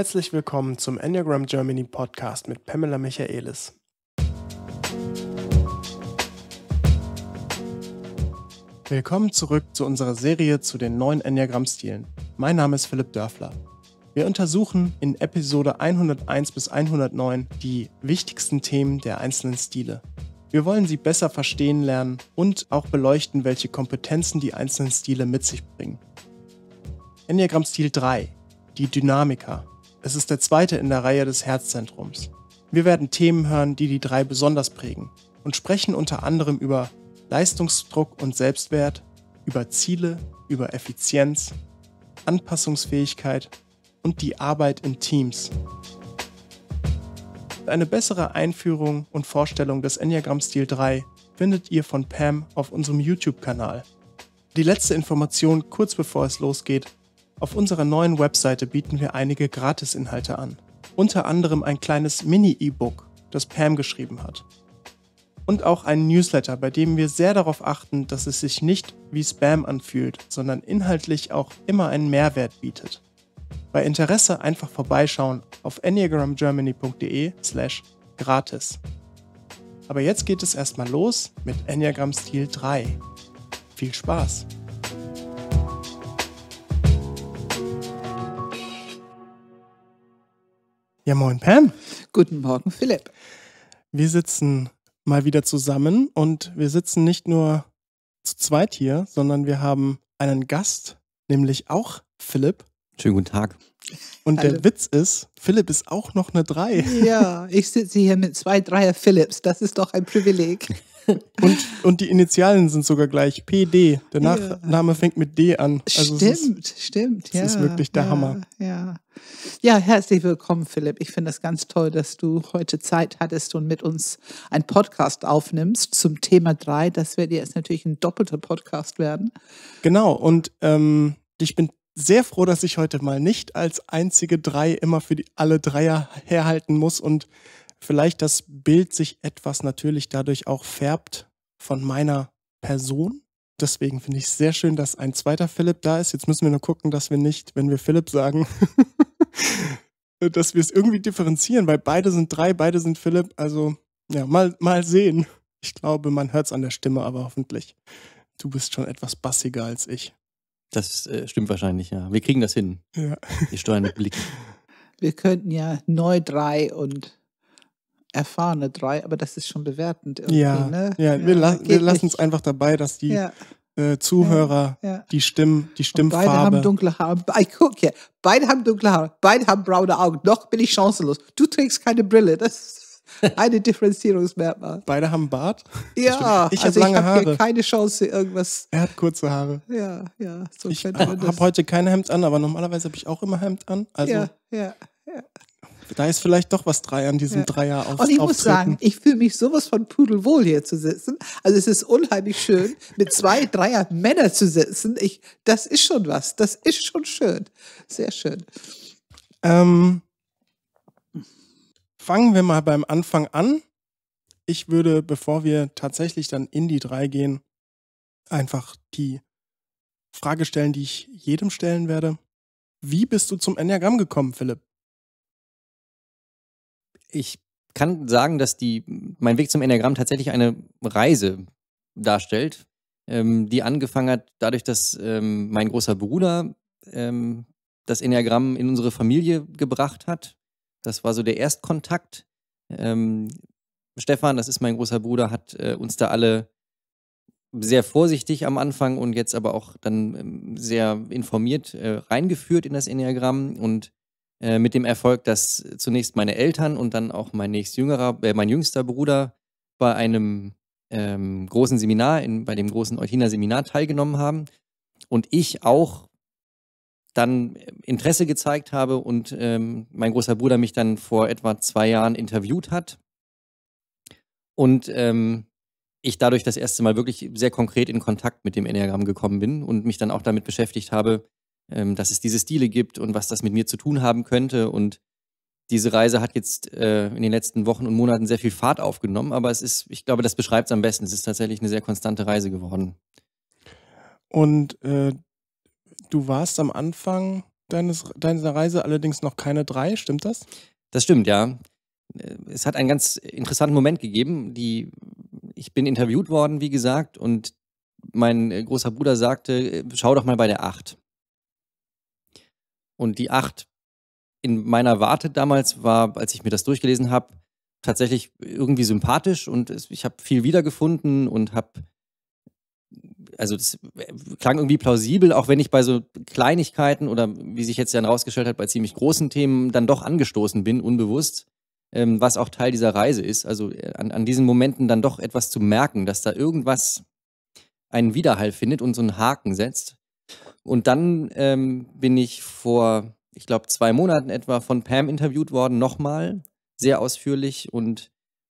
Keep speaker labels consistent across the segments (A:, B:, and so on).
A: Herzlich willkommen zum Enneagram Germany Podcast mit Pamela Michaelis. Willkommen zurück zu unserer Serie zu den neuen enneagram stilen Mein Name ist Philipp Dörfler. Wir untersuchen in Episode 101 bis 109 die wichtigsten Themen der einzelnen Stile. Wir wollen sie besser verstehen lernen und auch beleuchten, welche Kompetenzen die einzelnen Stile mit sich bringen. Enneagram stil 3, die Dynamiker. Es ist der zweite in der Reihe des Herzzentrums. Wir werden Themen hören, die die drei besonders prägen und sprechen unter anderem über Leistungsdruck und Selbstwert, über Ziele, über Effizienz, Anpassungsfähigkeit und die Arbeit in Teams. Eine bessere Einführung und Vorstellung des Enneagramm-Stil 3 findet ihr von Pam auf unserem YouTube-Kanal. Die letzte Information kurz bevor es losgeht auf unserer neuen Webseite bieten wir einige Gratisinhalte an. Unter anderem ein kleines Mini-E-Book, das Pam geschrieben hat. Und auch einen Newsletter, bei dem wir sehr darauf achten, dass es sich nicht wie Spam anfühlt, sondern inhaltlich auch immer einen Mehrwert bietet. Bei Interesse einfach vorbeischauen auf enneagramgermany.de slash gratis. Aber jetzt geht es erstmal los mit Enneagram Stil 3. Viel Spaß! Ja, moin, Pam. Guten Morgen, Philipp. Wir sitzen mal wieder zusammen und wir sitzen nicht nur zu zweit hier, sondern wir haben einen Gast, nämlich auch Philipp. Schönen guten Tag. Und Hallo. der Witz ist, Philipp ist auch noch eine Drei. Ja,
B: ich sitze hier mit zwei Dreier Philipps. Das ist doch ein Privileg.
A: Und, und die Initialen sind sogar gleich. PD. Der Nachname ja. fängt mit D an. Also stimmt, ist, stimmt. Das ja, ist wirklich der ja, Hammer.
B: Ja. ja, herzlich willkommen, Philipp. Ich finde es ganz toll, dass du heute Zeit hattest und mit uns einen Podcast aufnimmst zum Thema 3. Das wird jetzt natürlich ein doppelter Podcast werden.
A: Genau. Und ähm, ich bin sehr froh, dass ich heute mal nicht als einzige drei immer für die, alle Dreier herhalten muss und vielleicht das Bild sich etwas natürlich dadurch auch färbt von meiner Person. Deswegen finde ich es sehr schön, dass ein zweiter Philipp da ist. Jetzt müssen wir nur gucken, dass wir nicht, wenn wir Philipp sagen, dass wir es irgendwie differenzieren, weil beide sind drei, beide sind Philipp. Also ja, mal, mal sehen. Ich glaube, man hört es an der Stimme, aber hoffentlich. Du bist schon etwas bassiger als ich.
C: Das äh, stimmt wahrscheinlich, ja. Wir kriegen das hin. Ja. Wir steuern mit Blick.
B: Wir könnten ja neu drei und erfahrene drei, aber das ist schon bewertend. Irgendwie, ja, ne? ja, ja, wir, la wir lassen
A: es einfach dabei, dass die ja. äh, Zuhörer ja, die Stimmen, die Stimmfarbe. Und beide haben
B: dunkle Haare. Be guck hier, beide haben dunkle Haare, beide haben braune Augen. Noch bin ich chancenlos. Du trägst keine Brille. Das ist eine
A: Differenzierungsmerkmal. Beide haben Bart? Ja, ich also habe hab keine Chance, irgendwas. Er hat kurze Haare.
B: Ja, ja.
A: So ich habe heute kein Hemd an, aber normalerweise habe ich auch immer Hemd an. Also ja, ja da ist vielleicht doch was drei an diesem ja. Dreier auf. Und ich muss sagen,
B: ich fühle mich sowas von pudelwohl hier zu sitzen. Also es ist unheimlich schön, mit zwei Dreier Männer
A: zu sitzen. Ich, das ist schon was. Das ist schon schön. Sehr schön. Ähm, fangen wir mal beim Anfang an. Ich würde, bevor wir tatsächlich dann in die drei gehen, einfach die Frage stellen, die ich jedem stellen werde. Wie bist du zum Enneagramm gekommen,
C: Philipp? ich kann sagen, dass die, mein Weg zum Enneagramm tatsächlich eine Reise darstellt, ähm, die angefangen hat dadurch, dass ähm, mein großer Bruder ähm, das Enneagramm in unsere Familie gebracht hat. Das war so der Erstkontakt. Ähm, Stefan, das ist mein großer Bruder, hat äh, uns da alle sehr vorsichtig am Anfang und jetzt aber auch dann ähm, sehr informiert äh, reingeführt in das Enneagramm und äh, mit dem Erfolg, dass zunächst meine Eltern und dann auch mein nächstjüngerer, äh, mein jüngster Bruder bei einem ähm, großen Seminar, in, bei dem großen eutina Seminar teilgenommen haben und ich auch dann äh, Interesse gezeigt habe und ähm, mein großer Bruder mich dann vor etwa zwei Jahren interviewt hat und ähm, ich dadurch das erste Mal wirklich sehr konkret in Kontakt mit dem Enneagramm gekommen bin und mich dann auch damit beschäftigt habe, ähm, dass es diese Stile gibt und was das mit mir zu tun haben könnte. Und diese Reise hat jetzt äh, in den letzten Wochen und Monaten sehr viel Fahrt aufgenommen, aber es ist, ich glaube, das beschreibt es am besten. Es ist tatsächlich eine sehr konstante Reise geworden.
A: Und äh, du warst am Anfang deines, deiner Reise allerdings
C: noch keine drei, stimmt das? Das stimmt, ja. Äh, es hat einen ganz interessanten Moment gegeben. Die, ich bin interviewt worden, wie gesagt, und mein äh, großer Bruder sagte, äh, schau doch mal bei der Acht. Und die 8 in meiner Warte damals war, als ich mir das durchgelesen habe, tatsächlich irgendwie sympathisch und ich habe viel wiedergefunden und habe, also das klang irgendwie plausibel, auch wenn ich bei so Kleinigkeiten oder wie sich jetzt dann rausgestellt hat, bei ziemlich großen Themen dann doch angestoßen bin, unbewusst, ähm, was auch Teil dieser Reise ist. Also äh, an, an diesen Momenten dann doch etwas zu merken, dass da irgendwas einen Widerhall findet und so einen Haken setzt. Und dann ähm, bin ich vor, ich glaube, zwei Monaten etwa von Pam interviewt worden, nochmal, sehr ausführlich. Und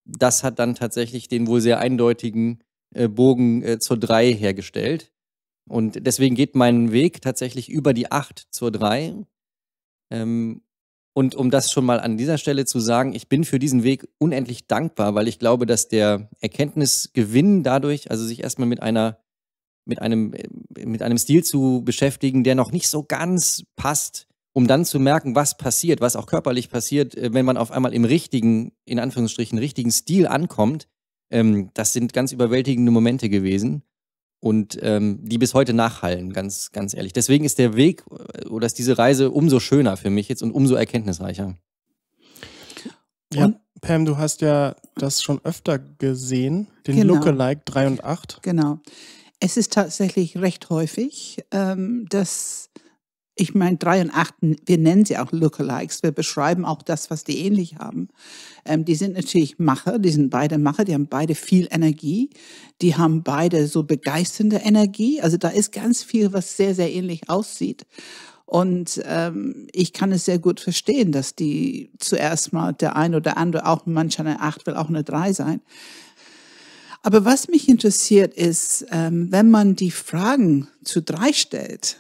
C: das hat dann tatsächlich den wohl sehr eindeutigen äh, Bogen äh, zur 3 hergestellt. Und deswegen geht mein Weg tatsächlich über die 8 zur 3. Ähm, und um das schon mal an dieser Stelle zu sagen, ich bin für diesen Weg unendlich dankbar, weil ich glaube, dass der Erkenntnisgewinn dadurch, also sich erstmal mit einer mit einem, mit einem Stil zu beschäftigen, der noch nicht so ganz passt, um dann zu merken, was passiert, was auch körperlich passiert, äh, wenn man auf einmal im richtigen, in Anführungsstrichen, richtigen Stil ankommt. Ähm, das sind ganz überwältigende Momente gewesen und ähm, die bis heute nachhallen, ganz, ganz ehrlich. Deswegen ist der Weg äh, oder ist diese Reise umso schöner für mich jetzt und umso erkenntnisreicher.
A: Ja, Pam, du hast ja das schon öfter gesehen, den genau. Lookalike 3 und 8. Genau. Es ist tatsächlich recht
B: häufig, ähm, dass ich meine, drei und acht, wir nennen sie auch Lookalikes, wir beschreiben auch das, was die ähnlich haben. Ähm, die sind natürlich Macher, die sind beide Macher, die haben beide viel Energie, die haben beide so begeisternde Energie. Also da ist ganz viel, was sehr, sehr ähnlich aussieht. Und ähm, ich kann es sehr gut verstehen, dass die zuerst mal der ein oder andere auch manchmal eine acht will, auch eine drei sein aber was mich interessiert ist, ähm, wenn man die Fragen zu drei stellt,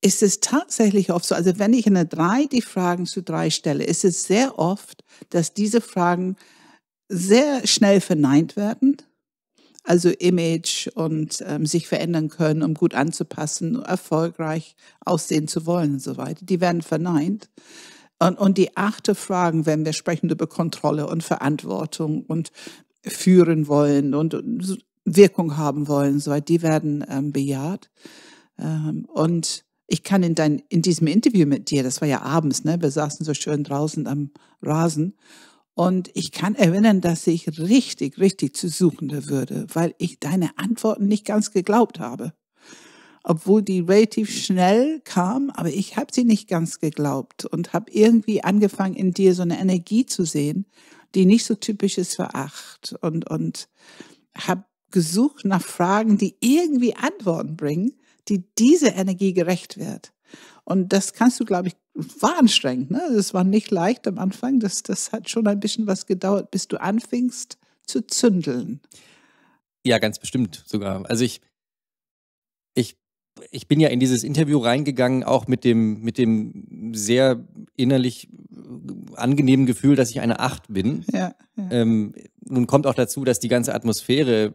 B: ist es tatsächlich oft so, also wenn ich in der drei die Fragen zu drei stelle, ist es sehr oft, dass diese Fragen sehr schnell verneint werden. Also Image und ähm, sich verändern können, um gut anzupassen, erfolgreich aussehen zu wollen und so weiter. Die werden verneint. Und, und die achte Fragen, wenn wir sprechen über Kontrolle und Verantwortung und führen wollen und Wirkung haben wollen, soweit die werden ähm, bejaht. Ähm, und ich kann in, dein, in diesem Interview mit dir, das war ja abends, ne, wir saßen so schön draußen am Rasen, und ich kann erinnern, dass ich richtig, richtig zu Suchende würde, weil ich deine Antworten nicht ganz geglaubt habe. Obwohl die relativ schnell kam, aber ich habe sie nicht ganz geglaubt und habe irgendwie angefangen, in dir so eine Energie zu sehen, die nicht so typisch ist für acht und, und habe gesucht nach Fragen, die irgendwie Antworten bringen, die diese Energie gerecht wird. Und das kannst du, glaube ich, war anstrengend. Ne? Das war nicht leicht am Anfang. Das, das hat schon ein bisschen was gedauert, bis du anfingst zu zündeln.
C: Ja, ganz bestimmt sogar. Also ich, ich ich bin ja in dieses Interview reingegangen, auch mit dem, mit dem sehr innerlich angenehmen Gefühl, dass ich eine Acht bin. Ja, ja. Ähm, nun kommt auch dazu, dass die ganze Atmosphäre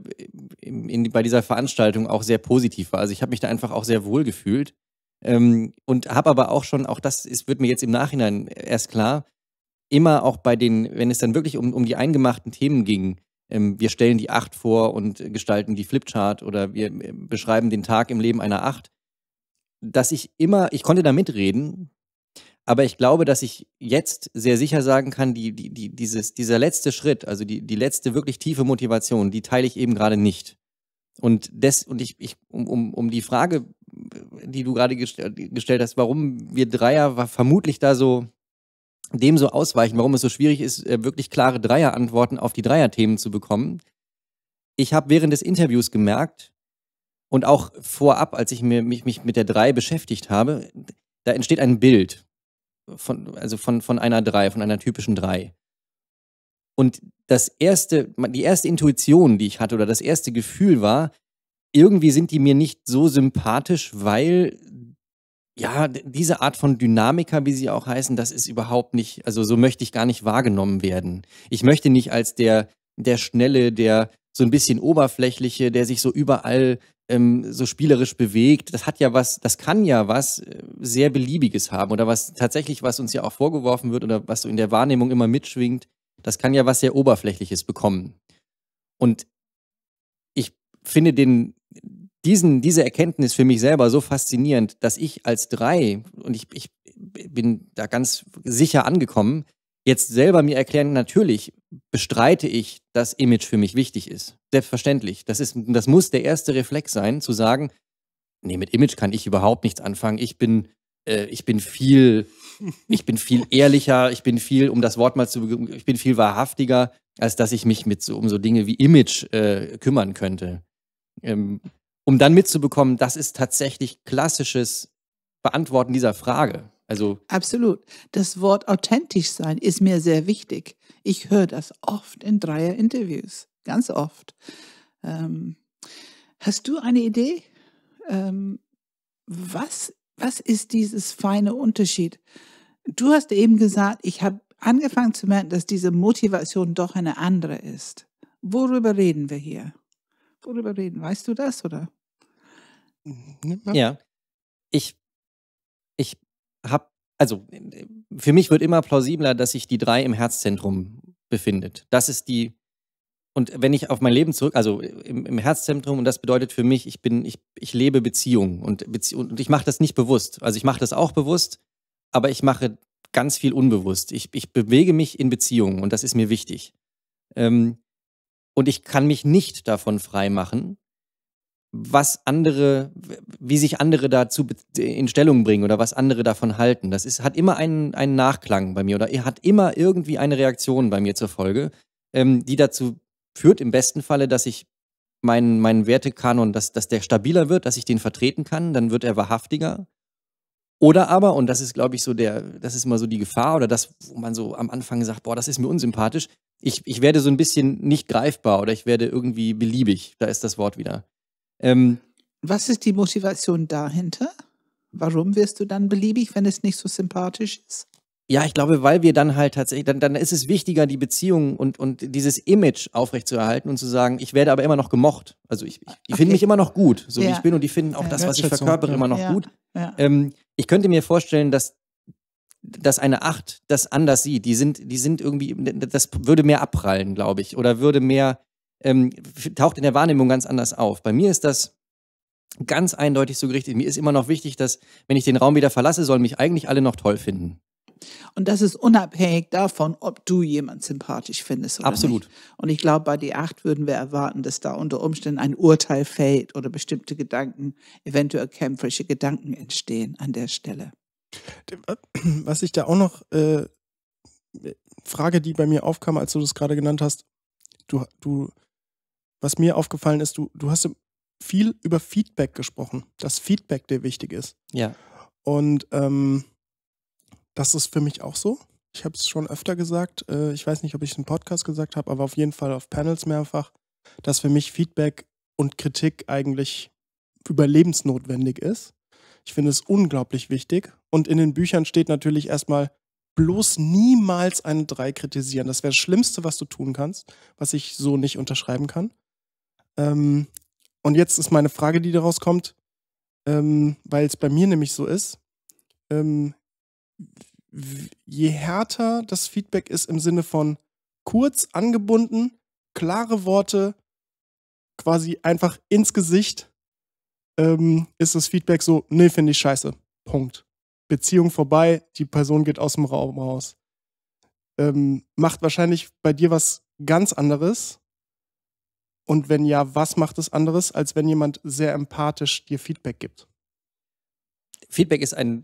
C: in, in, bei dieser Veranstaltung auch sehr positiv war. Also ich habe mich da einfach auch sehr wohl gefühlt. Ähm, und habe aber auch schon, auch das ist, wird mir jetzt im Nachhinein erst klar, immer auch bei den, wenn es dann wirklich um, um die eingemachten Themen ging, ähm, wir stellen die Acht vor und gestalten die Flipchart oder wir äh, beschreiben den Tag im Leben einer Acht, dass ich immer, ich konnte da mitreden, aber ich glaube, dass ich jetzt sehr sicher sagen kann, die, die, die, dieses, dieser letzte Schritt, also die, die letzte wirklich tiefe Motivation, die teile ich eben gerade nicht. Und, des, und ich, ich um, um, um die Frage, äh, die du gerade gest äh, gestellt hast, warum wir Dreier vermutlich da so dem so ausweichen, warum es so schwierig ist, äh, wirklich klare Dreierantworten auf die Dreierthemen zu bekommen. Ich habe während des Interviews gemerkt und auch vorab, als ich mich, mich mit der Drei beschäftigt habe, da entsteht ein Bild von, also von, von einer Drei, von einer typischen Drei. Und das erste, die erste Intuition, die ich hatte oder das erste Gefühl war, irgendwie sind die mir nicht so sympathisch, weil ja, diese Art von Dynamiker, wie sie auch heißen, das ist überhaupt nicht, also so möchte ich gar nicht wahrgenommen werden. Ich möchte nicht als der, der Schnelle, der so ein bisschen oberflächliche, der sich so überall ähm, so spielerisch bewegt. Das hat ja was, das kann ja was äh, sehr Beliebiges haben oder was tatsächlich, was uns ja auch vorgeworfen wird oder was so in der Wahrnehmung immer mitschwingt, das kann ja was sehr Oberflächliches bekommen. Und ich finde den, diesen, diese Erkenntnis für mich selber so faszinierend, dass ich als drei, und ich, ich bin da ganz sicher angekommen, jetzt selber mir erklären, natürlich bestreite ich, dass Image für mich wichtig ist. Selbstverständlich. Das, ist, das muss der erste Reflex sein, zu sagen, nee, mit Image kann ich überhaupt nichts anfangen. Ich bin, äh, ich bin viel, ich bin viel ehrlicher, ich bin viel, um das Wort mal zu ich bin viel wahrhaftiger, als dass ich mich mit so, um so Dinge wie Image äh, kümmern könnte. Ähm, um dann mitzubekommen, das ist tatsächlich klassisches Beantworten dieser Frage. Also Absolut. Das
B: Wort authentisch sein ist mir sehr wichtig. Ich höre das oft in Dreier-Interviews, ganz oft. Ähm, hast du eine Idee? Ähm, was, was ist dieses feine Unterschied? Du hast eben gesagt, ich habe angefangen zu merken, dass diese Motivation doch eine andere ist. Worüber reden wir hier? worüber reden. Weißt du das, oder?
C: Ja. Ich, ich habe, also für mich wird immer plausibler, dass sich die drei im Herzzentrum befindet. Das ist die, und wenn ich auf mein Leben zurück, also im, im Herzzentrum, und das bedeutet für mich, ich bin, ich, ich lebe Beziehungen und, und ich mache das nicht bewusst. Also ich mache das auch bewusst, aber ich mache ganz viel unbewusst. Ich, ich bewege mich in Beziehungen und das ist mir wichtig. Ähm, und ich kann mich nicht davon freimachen, was andere, wie sich andere dazu in Stellung bringen oder was andere davon halten. Das ist, hat immer einen, einen Nachklang bei mir oder hat immer irgendwie eine Reaktion bei mir zur Folge, ähm, die dazu führt, im besten Falle, dass ich meinen, meinen Wertekanon, dass, dass der stabiler wird, dass ich den vertreten kann, dann wird er wahrhaftiger oder aber, und das ist, glaube ich, so der, das ist immer so die Gefahr oder das, wo man so am Anfang sagt, boah, das ist mir unsympathisch. Ich, ich werde so ein bisschen nicht greifbar oder ich werde irgendwie beliebig. Da ist das Wort wieder. Ähm, Was ist die Motivation
B: dahinter? Warum wirst du dann beliebig, wenn es nicht so sympathisch ist?
C: Ja, ich glaube, weil wir dann halt tatsächlich, dann, dann ist es wichtiger, die Beziehung und, und dieses Image aufrechtzuerhalten und zu sagen, ich werde aber immer noch gemocht. Also ich, ich, ich okay. mich immer noch gut, so ja. wie ich bin und die finden auch ja, das, was ich verkörpere, so. immer noch ja. gut. Ähm, ich könnte mir vorstellen, dass, dass eine Acht das anders sieht. Die sind, die sind irgendwie, das würde mehr abprallen, glaube ich, oder würde mehr, ähm, taucht in der Wahrnehmung ganz anders auf. Bei mir ist das, ganz eindeutig so gerichtet. Mir ist immer noch wichtig, dass, wenn ich den Raum wieder verlasse, sollen mich eigentlich alle noch toll finden.
B: Und das ist unabhängig davon, ob du jemand sympathisch findest oder Absolut. nicht. Und ich glaube, bei D8 würden wir erwarten, dass da unter Umständen ein Urteil fällt oder bestimmte Gedanken, eventuell
A: kämpferische Gedanken entstehen an der Stelle. Was ich da auch noch äh, Frage, die bei mir aufkam, als du das gerade genannt hast, du, du, was mir aufgefallen ist, du, du hast viel über Feedback gesprochen, dass Feedback dir wichtig ist. Ja. Und ähm, das ist für mich auch so. Ich habe es schon öfter gesagt. Äh, ich weiß nicht, ob ich es im Podcast gesagt habe, aber auf jeden Fall auf Panels mehrfach, dass für mich Feedback und Kritik eigentlich überlebensnotwendig ist. Ich finde es unglaublich wichtig. Und in den Büchern steht natürlich erstmal, bloß niemals eine 3 kritisieren. Das wäre das Schlimmste, was du tun kannst, was ich so nicht unterschreiben kann. Ähm, und jetzt ist meine Frage, die daraus kommt, ähm, weil es bei mir nämlich so ist. Ähm, je härter das Feedback ist im Sinne von kurz angebunden, klare Worte, quasi einfach ins Gesicht, ähm, ist das Feedback so, nee, finde ich scheiße. Punkt. Beziehung vorbei, die Person geht aus dem Raum raus. Ähm, macht wahrscheinlich bei dir was ganz anderes. Und wenn ja, was macht es anderes, als wenn jemand sehr empathisch dir Feedback gibt?
C: Feedback ist ein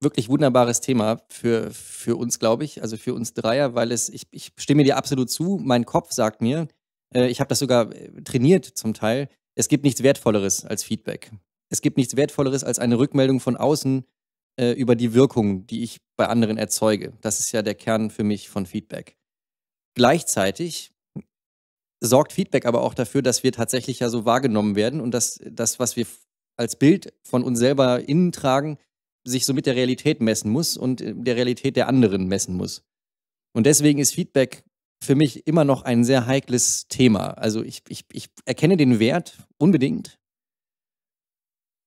C: wirklich wunderbares Thema für, für uns, glaube ich, also für uns Dreier, weil es, ich, ich stimme dir absolut zu, mein Kopf sagt mir, äh, ich habe das sogar äh, trainiert zum Teil, es gibt nichts Wertvolleres als Feedback. Es gibt nichts Wertvolleres als eine Rückmeldung von außen äh, über die Wirkung, die ich bei anderen erzeuge. Das ist ja der Kern für mich von Feedback. Gleichzeitig sorgt Feedback aber auch dafür, dass wir tatsächlich ja so wahrgenommen werden und dass das, was wir als Bild von uns selber innen tragen, sich so mit der Realität messen muss und äh, der Realität der anderen messen muss. Und deswegen ist Feedback für mich immer noch ein sehr heikles Thema. Also ich, ich, ich erkenne den Wert unbedingt.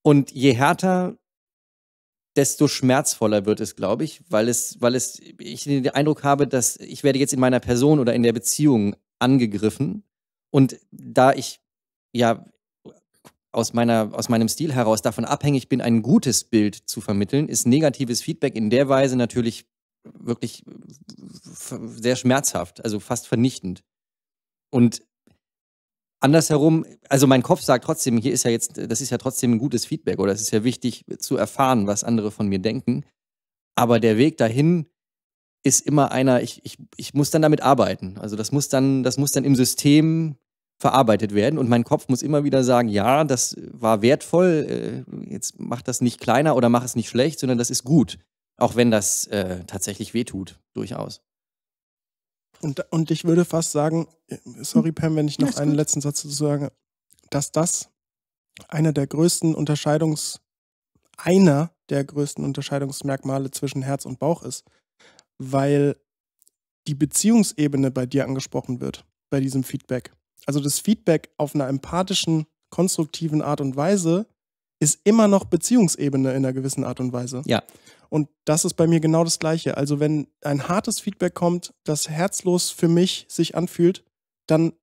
C: Und je härter, desto schmerzvoller wird es, glaube ich, weil es, weil es, ich den Eindruck habe, dass ich werde jetzt in meiner Person oder in der Beziehung angegriffen. Und da ich ja aus, meiner, aus meinem Stil heraus davon abhängig bin, ein gutes Bild zu vermitteln, ist negatives Feedback in der Weise natürlich wirklich sehr schmerzhaft, also fast vernichtend. Und andersherum, also mein Kopf sagt trotzdem, hier ist ja jetzt, das ist ja trotzdem ein gutes Feedback oder es ist ja wichtig zu erfahren, was andere von mir denken. Aber der Weg dahin ist immer einer, ich, ich, ich muss dann damit arbeiten. Also das muss dann, das muss dann im System verarbeitet werden. Und mein Kopf muss immer wieder sagen, ja, das war wertvoll, äh, jetzt mach das nicht kleiner oder mach es nicht schlecht, sondern das ist gut. Auch wenn das äh, tatsächlich wehtut, durchaus.
A: Und, und ich würde fast sagen, äh, sorry Pam, wenn ich noch einen gut. letzten Satz dazu sage, dass das einer der größten Unterscheidungs, einer der größten Unterscheidungsmerkmale zwischen Herz und Bauch ist, weil die Beziehungsebene bei dir angesprochen wird, bei diesem Feedback also das Feedback auf einer empathischen, konstruktiven Art und Weise ist immer noch Beziehungsebene in einer gewissen Art und Weise. Ja. Und das ist bei mir genau das Gleiche. Also wenn ein hartes Feedback kommt, das herzlos für mich sich anfühlt, dann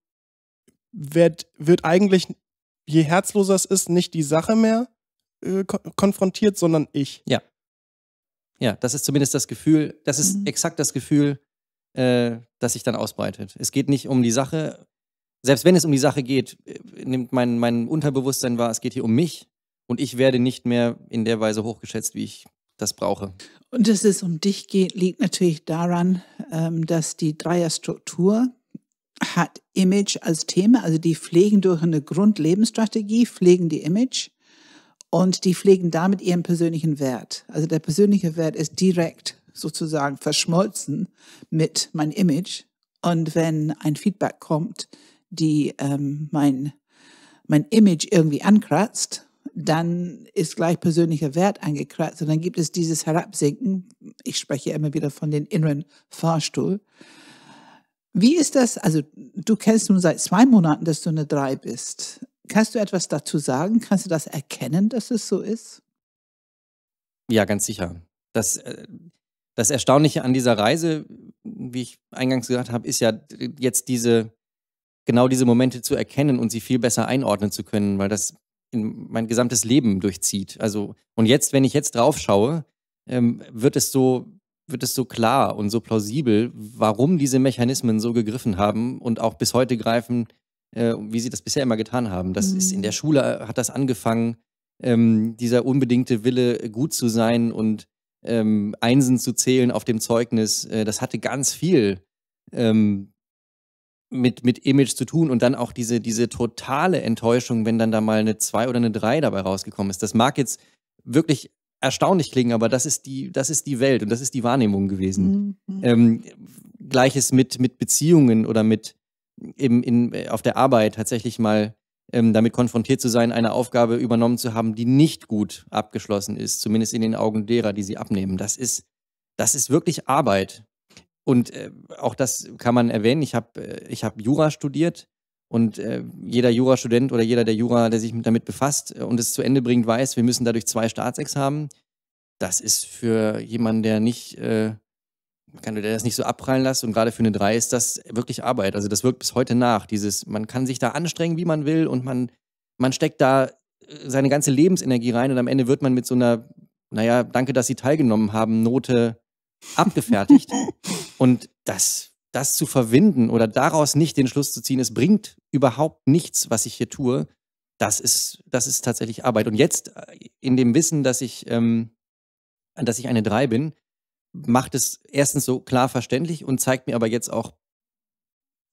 A: wird, wird eigentlich, je herzloser es ist, nicht die Sache mehr
C: äh, konfrontiert, sondern ich. Ja. Ja, das ist zumindest das Gefühl, das ist mhm. exakt das Gefühl, äh, das sich dann ausbreitet. Es geht nicht um die Sache, selbst wenn es um die Sache geht, äh, nimmt mein, mein Unterbewusstsein wahr, es geht hier um mich und ich werde nicht mehr in der Weise hochgeschätzt, wie ich das brauche.
B: Und dass es um dich geht, liegt natürlich daran, ähm, dass die Dreierstruktur hat Image als Thema, also die pflegen durch eine Grundlebensstrategie, pflegen die Image und die pflegen damit ihren persönlichen Wert. Also der persönliche Wert ist direkt sozusagen verschmolzen mit meinem Image. Und wenn ein Feedback kommt, die ähm, mein, mein Image irgendwie ankratzt, dann ist gleich persönlicher Wert angekratzt und dann gibt es dieses Herabsinken. Ich spreche immer wieder von den inneren Fahrstuhl. Wie ist das? Also du kennst nun seit zwei Monaten, dass du eine drei bist. Kannst du etwas dazu sagen? Kannst du das erkennen, dass es so
C: ist? Ja, ganz sicher. Das, äh, das Erstaunliche an dieser Reise, wie ich eingangs gesagt habe, ist ja äh, jetzt diese genau diese Momente zu erkennen und sie viel besser einordnen zu können, weil das in mein gesamtes Leben durchzieht. Also, und jetzt, wenn ich jetzt drauf schaue, ähm, wird es so, wird es so klar und so plausibel, warum diese Mechanismen so gegriffen haben und auch bis heute greifen, äh, wie sie das bisher immer getan haben. Das mhm. ist in mhm. der Schule äh, hat das angefangen, ähm, dieser unbedingte Wille, äh, gut zu sein und ähm, Einsen zu zählen auf dem Zeugnis, äh, das hatte ganz viel ähm, mit, mit Image zu tun und dann auch diese, diese totale Enttäuschung, wenn dann da mal eine 2 oder eine 3 dabei rausgekommen ist. Das mag jetzt wirklich erstaunlich klingen, aber das ist die, das ist die Welt und das ist die Wahrnehmung gewesen. Mhm. Ähm, Gleiches mit, mit Beziehungen oder mit im, in, auf der Arbeit tatsächlich mal ähm, damit konfrontiert zu sein, eine Aufgabe übernommen zu haben, die nicht gut abgeschlossen ist, zumindest in den Augen derer, die sie abnehmen. Das ist, das ist wirklich Arbeit. Und äh, auch das kann man erwähnen. Ich habe äh, ich hab Jura studiert und äh, jeder Jurastudent oder jeder der Jura, der sich damit befasst äh, und es zu Ende bringt, weiß, wir müssen dadurch zwei Staatsexamen. Das ist für jemanden, der nicht, äh, kann, der das nicht so abprallen lässt und gerade für eine Drei ist das wirklich Arbeit. Also das wirkt bis heute nach. Dieses, man kann sich da anstrengen, wie man will und man, man steckt da äh, seine ganze Lebensenergie rein und am Ende wird man mit so einer, naja, danke, dass Sie teilgenommen haben, Note abgefertigt. und das, das zu verwinden oder daraus nicht den Schluss zu ziehen, es bringt überhaupt nichts, was ich hier tue, das ist, das ist tatsächlich Arbeit. Und jetzt äh, in dem Wissen, dass ich, ähm, dass ich eine Drei bin, macht es erstens so klar verständlich und zeigt mir aber jetzt auch,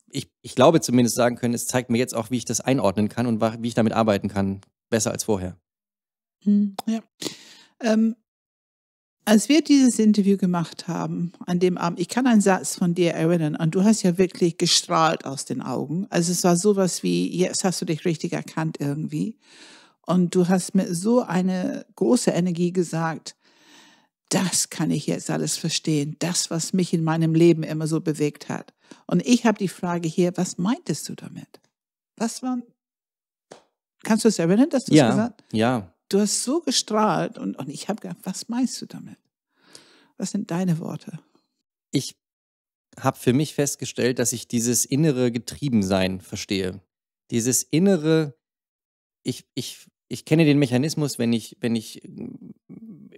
C: ich, ich glaube zumindest sagen können, es zeigt mir jetzt auch, wie ich das einordnen kann und wie ich damit arbeiten kann, besser als vorher.
A: Hm.
B: Ja. Ähm, als wir dieses Interview gemacht haben, an dem Abend, ich kann einen Satz von dir erinnern, und du hast ja wirklich gestrahlt aus den Augen. Also es war sowas wie, jetzt hast du dich richtig erkannt irgendwie. Und du hast mit so eine große Energie gesagt, das kann ich jetzt alles verstehen, das, was mich in meinem Leben immer so bewegt hat. Und ich habe die Frage hier, was meintest du damit? Was war, kannst du es erinnern, dass du es ja, gesagt hast? Ja, Du hast so gestrahlt und, und ich habe gedacht, was meinst du damit? Was sind deine Worte?
C: Ich habe für mich festgestellt, dass ich dieses innere Getriebensein verstehe. Dieses innere, ich, ich, ich kenne den Mechanismus, wenn ich, wenn ich mm,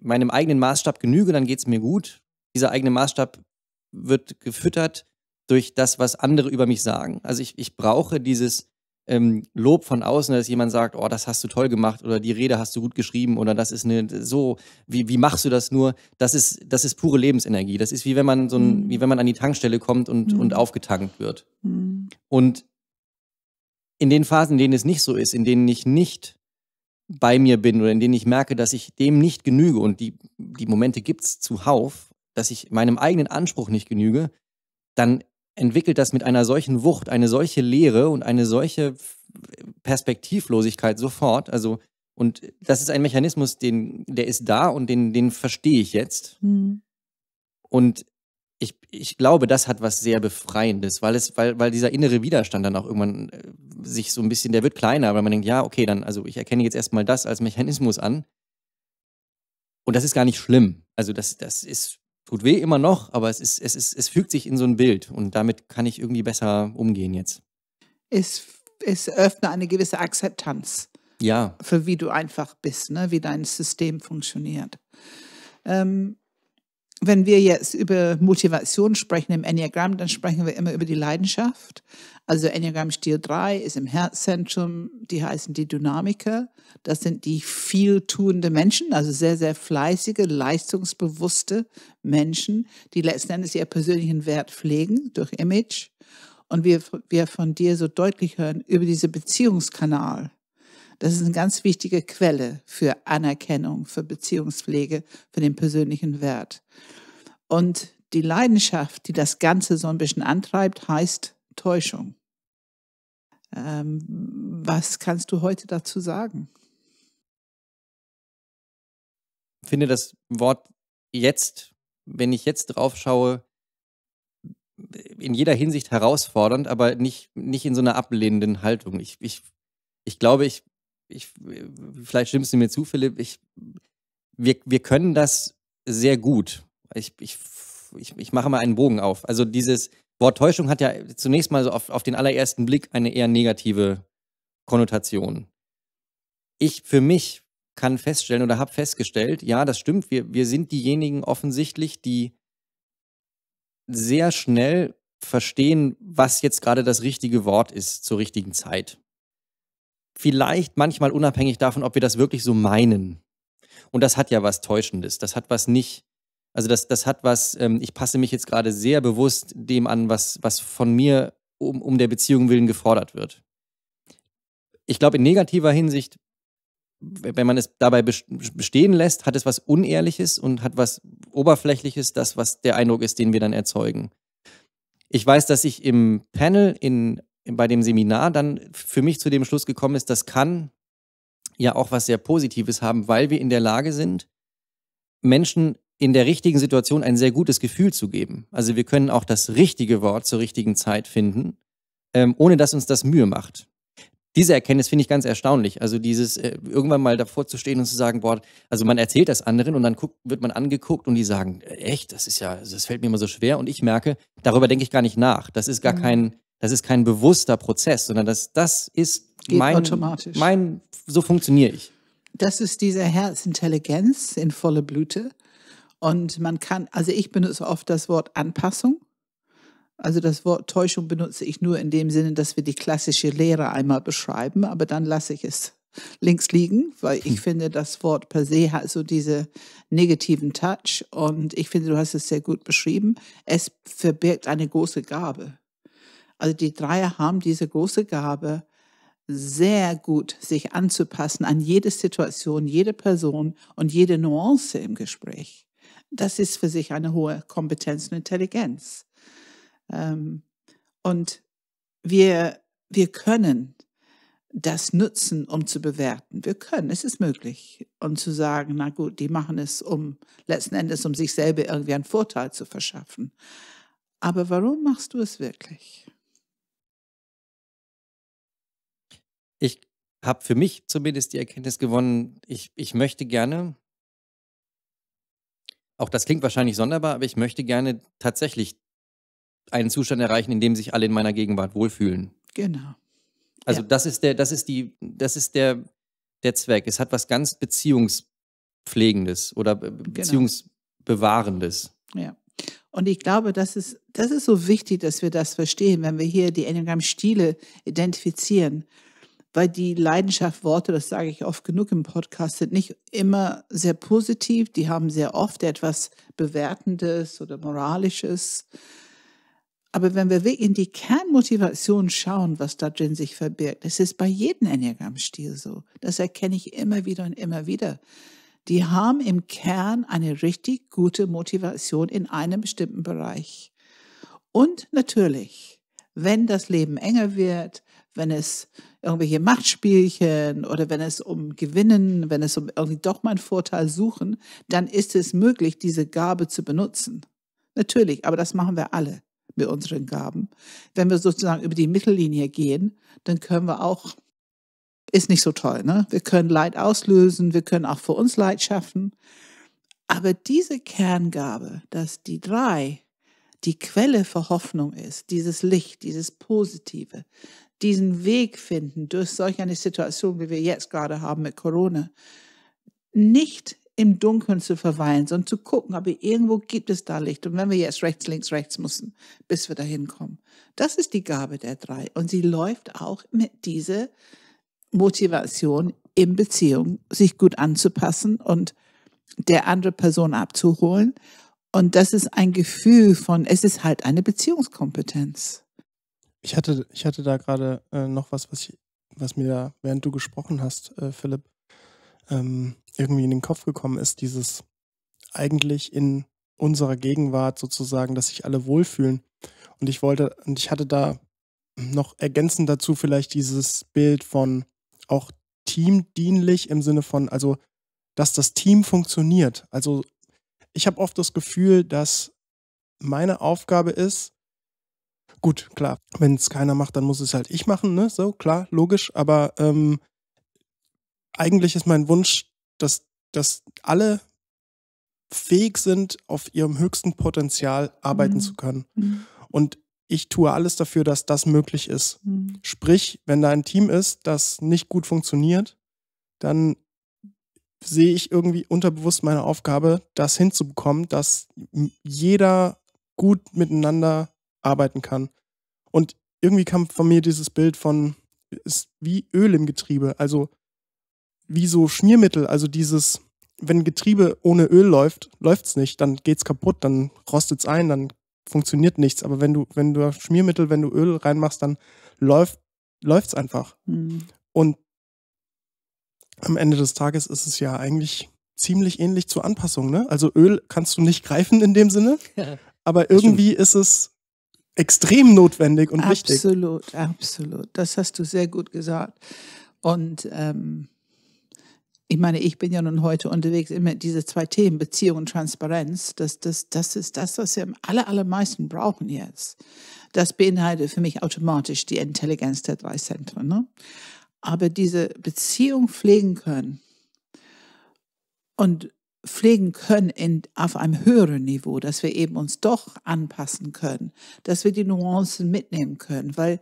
C: meinem eigenen Maßstab genüge, dann geht es mir gut. Dieser eigene Maßstab wird gefüttert durch das, was andere über mich sagen. Also ich, ich brauche dieses ähm, Lob von außen, dass jemand sagt, oh, das hast du toll gemacht oder die Rede hast du gut geschrieben oder das ist eine so, wie, wie machst du das nur? Das ist, das ist pure Lebensenergie. Das ist wie wenn man so ein, mhm. wie wenn man an die Tankstelle kommt und, mhm. und aufgetankt wird. Mhm. Und in den Phasen, in denen es nicht so ist, in denen ich nicht bei mir bin oder in denen ich merke, dass ich dem nicht genüge und die, die Momente gibt es zuhauf, dass ich meinem eigenen Anspruch nicht genüge, dann entwickelt das mit einer solchen Wucht, eine solche Leere und eine solche Perspektivlosigkeit sofort. Also, und das ist ein Mechanismus, den, der ist da und den, den verstehe ich jetzt. Mhm. Und ich, ich glaube, das hat was sehr Befreiendes, weil es, weil, weil dieser innere Widerstand dann auch irgendwann äh, sich so ein bisschen, der wird kleiner, weil man denkt, ja, okay, dann, also ich erkenne jetzt erstmal das als Mechanismus an. Und das ist gar nicht schlimm. Also das, das ist tut weh immer noch, aber es, ist, es, ist, es fügt sich in so ein Bild und damit kann ich irgendwie besser umgehen jetzt.
B: Es, es öffnet eine gewisse Akzeptanz. Ja. Für wie du einfach bist, ne? wie dein System funktioniert. Ähm, wenn wir jetzt über Motivation sprechen im Enneagramm, dann sprechen wir immer über die Leidenschaft. Also Enneagramm Stil 3 ist im Herzzentrum, die heißen die Dynamiker. Das sind die vieltuende Menschen, also sehr, sehr fleißige, leistungsbewusste Menschen, die letzten Endes ihren persönlichen Wert pflegen durch Image. Und wir, wir von dir so deutlich hören über diesen Beziehungskanal. Das ist eine ganz wichtige Quelle für Anerkennung, für Beziehungspflege, für den persönlichen Wert. Und die Leidenschaft, die das Ganze so ein bisschen antreibt, heißt Täuschung. Ähm, was kannst du heute dazu sagen?
C: Ich finde das Wort jetzt, wenn ich jetzt drauf schaue, in jeder Hinsicht herausfordernd, aber nicht, nicht in so einer ablehnenden Haltung. Ich, ich, ich glaube, ich ich, vielleicht stimmst du mir zu, Philipp, ich, wir, wir können das sehr gut. Ich, ich, ich, ich mache mal einen Bogen auf. Also dieses Wort Täuschung hat ja zunächst mal so auf, auf den allerersten Blick eine eher negative Konnotation. Ich für mich kann feststellen oder habe festgestellt, ja, das stimmt, wir, wir sind diejenigen offensichtlich, die sehr schnell verstehen, was jetzt gerade das richtige Wort ist zur richtigen Zeit vielleicht manchmal unabhängig davon, ob wir das wirklich so meinen. Und das hat ja was Täuschendes. Das hat was nicht, also das, das hat was, ähm, ich passe mich jetzt gerade sehr bewusst dem an, was, was von mir um, um der Beziehung willen gefordert wird. Ich glaube, in negativer Hinsicht, wenn man es dabei bestehen lässt, hat es was Unehrliches und hat was Oberflächliches, das, was der Eindruck ist, den wir dann erzeugen. Ich weiß, dass ich im Panel in bei dem Seminar dann für mich zu dem Schluss gekommen ist, das kann ja auch was sehr Positives haben, weil wir in der Lage sind, Menschen in der richtigen Situation ein sehr gutes Gefühl zu geben. Also wir können auch das richtige Wort zur richtigen Zeit finden, ähm, ohne dass uns das Mühe macht. Diese Erkenntnis finde ich ganz erstaunlich. Also dieses äh, irgendwann mal davor zu stehen und zu sagen, boah, also man erzählt das anderen und dann guckt, wird man angeguckt und die sagen, äh, echt, das ist ja, das fällt mir immer so schwer. Und ich merke, darüber denke ich gar nicht nach. Das ist gar mhm. kein das ist kein bewusster Prozess, sondern das, das ist Geht mein, automatisch. mein, so funktioniere ich.
B: Das ist diese Herzintelligenz in volle Blüte. Und man kann, also ich benutze oft das Wort Anpassung. Also das Wort Täuschung benutze ich nur in dem Sinne, dass wir die klassische Lehre einmal beschreiben, aber dann lasse ich es links liegen, weil ich hm. finde, das Wort per se hat so diese negativen Touch und ich finde, du hast es sehr gut beschrieben. Es verbirgt eine große Gabe. Also die Dreier haben diese große Gabe, sehr gut sich anzupassen an jede Situation, jede Person und jede Nuance im Gespräch. Das ist für sich eine hohe Kompetenz und Intelligenz. Ähm, und wir, wir können das nutzen, um zu bewerten. Wir können, es ist möglich, um zu sagen, na gut, die machen es, um letzten Endes, um sich selber irgendwie einen Vorteil zu verschaffen. Aber warum machst du es wirklich?
C: habe für mich zumindest die Erkenntnis gewonnen, ich, ich möchte gerne, auch das klingt wahrscheinlich sonderbar, aber ich möchte gerne tatsächlich einen Zustand erreichen, in dem sich alle in meiner Gegenwart wohlfühlen. Genau. Also ja. das ist der, das ist die, das ist der, der Zweck. Es hat was ganz Beziehungspflegendes oder Be genau. Beziehungsbewahrendes.
B: Ja. Und ich glaube, das ist, das ist so wichtig, dass wir das verstehen, wenn wir hier die Enneagramm-Stile identifizieren, weil die Leidenschaft Worte, das sage ich oft genug im Podcast, sind nicht immer sehr positiv. Die haben sehr oft etwas Bewertendes oder Moralisches. Aber wenn wir wirklich in die Kernmotivation schauen, was da drin sich verbirgt, es ist bei jedem Enneagramm-Stil so. Das erkenne ich immer wieder und immer wieder. Die haben im Kern eine richtig gute Motivation in einem bestimmten Bereich. Und natürlich, wenn das Leben enger wird, wenn es irgendwelche Machtspielchen oder wenn es um Gewinnen, wenn es um irgendwie doch mal einen Vorteil suchen, dann ist es möglich, diese Gabe zu benutzen. Natürlich, aber das machen wir alle mit unseren Gaben. Wenn wir sozusagen über die Mittellinie gehen, dann können wir auch, ist nicht so toll, ne? Wir können Leid auslösen, wir können auch für uns Leid schaffen. Aber diese Kerngabe, dass die drei die Quelle für Hoffnung ist, dieses Licht, dieses Positive, diesen Weg finden durch solch eine Situation, wie wir jetzt gerade haben mit Corona, nicht im Dunkeln zu verweilen, sondern zu gucken, aber irgendwo gibt es da Licht. Und wenn wir jetzt rechts, links, rechts müssen, bis wir dahin kommen. Das ist die Gabe der drei. Und sie läuft auch mit dieser Motivation in Beziehung, sich gut anzupassen und der andere Person abzuholen. Und das ist ein Gefühl von,
A: es ist halt eine Beziehungskompetenz. Ich hatte, ich hatte da gerade äh, noch was, was, ich, was mir da, während du gesprochen hast, äh, Philipp, ähm, irgendwie in den Kopf gekommen ist, dieses eigentlich in unserer Gegenwart sozusagen, dass sich alle wohlfühlen. Und ich wollte, und ich hatte da noch ergänzend dazu vielleicht dieses Bild von auch teamdienlich im Sinne von, also, dass das Team funktioniert. Also, ich habe oft das Gefühl, dass meine Aufgabe ist, gut, klar, wenn es keiner macht, dann muss es halt ich machen, ne? So, klar, logisch. Aber ähm, eigentlich ist mein Wunsch, dass, dass alle fähig sind, auf ihrem höchsten Potenzial arbeiten mhm. zu können. Mhm. Und ich tue alles dafür, dass das möglich ist. Mhm. Sprich, wenn da ein Team ist, das nicht gut funktioniert, dann sehe ich irgendwie unterbewusst meine Aufgabe, das hinzubekommen, dass jeder gut miteinander arbeiten kann. Und irgendwie kam von mir dieses Bild von, ist wie Öl im Getriebe, also wie so Schmiermittel, also dieses, wenn Getriebe ohne Öl läuft, läuft es nicht, dann geht's kaputt, dann rostet es ein, dann funktioniert nichts. Aber wenn du, wenn du Schmiermittel, wenn du Öl reinmachst, dann läuft, läuft's einfach. Mhm. Und am Ende des Tages ist es ja eigentlich ziemlich ähnlich zur Anpassung, ne? Also Öl kannst du nicht greifen in dem Sinne, ja, aber irgendwie stimmt. ist es extrem notwendig und absolut, wichtig.
B: Absolut, absolut. Das hast du sehr gut gesagt. Und ähm, ich meine, ich bin ja nun heute unterwegs immer diese zwei Themen, Beziehung und Transparenz. Das, das, das ist das, was wir am aller, allermeisten brauchen jetzt. Das beinhaltet für mich automatisch die Intelligenz der drei Zentren. Ne? Aber diese Beziehung pflegen können und pflegen können in, auf einem höheren Niveau, dass wir eben uns doch anpassen können, dass wir die Nuancen mitnehmen können, weil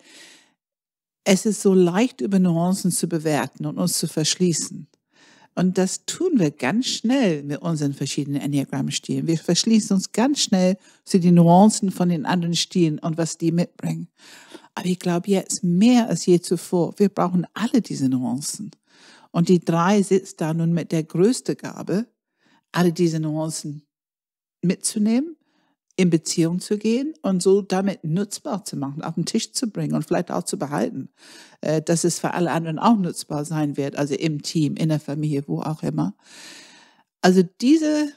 B: es ist so leicht, über Nuancen zu bewerten und uns zu verschließen. Und das tun wir ganz schnell mit unseren verschiedenen enneagram stilen Wir verschließen uns ganz schnell zu den Nuancen von den anderen Stilen und was die mitbringen. Aber ich glaube jetzt mehr als je zuvor, wir brauchen alle diese Nuancen. Und die drei sitzt da nun mit der größten Gabe, alle diese Nuancen mitzunehmen, in Beziehung zu gehen und so damit nutzbar zu machen, auf den Tisch zu bringen und vielleicht auch zu behalten, äh, dass es für alle anderen auch nutzbar sein wird, also im Team, in der Familie, wo auch immer. Also diese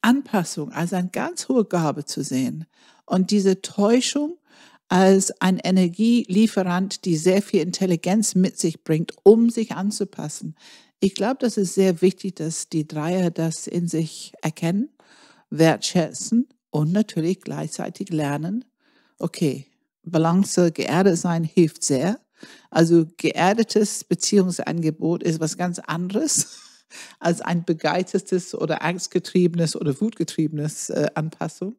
B: Anpassung als eine ganz hohe Gabe zu sehen und diese Täuschung als ein Energielieferant, die sehr viel Intelligenz mit sich bringt, um sich anzupassen, ich glaube, das ist sehr wichtig, dass die Dreier das in sich erkennen, wertschätzen und natürlich gleichzeitig lernen. Okay, Balance, geerdet sein hilft sehr. Also geerdetes Beziehungsangebot ist was ganz anderes als ein begeistertes oder angstgetriebenes oder wutgetriebenes äh, Anpassung.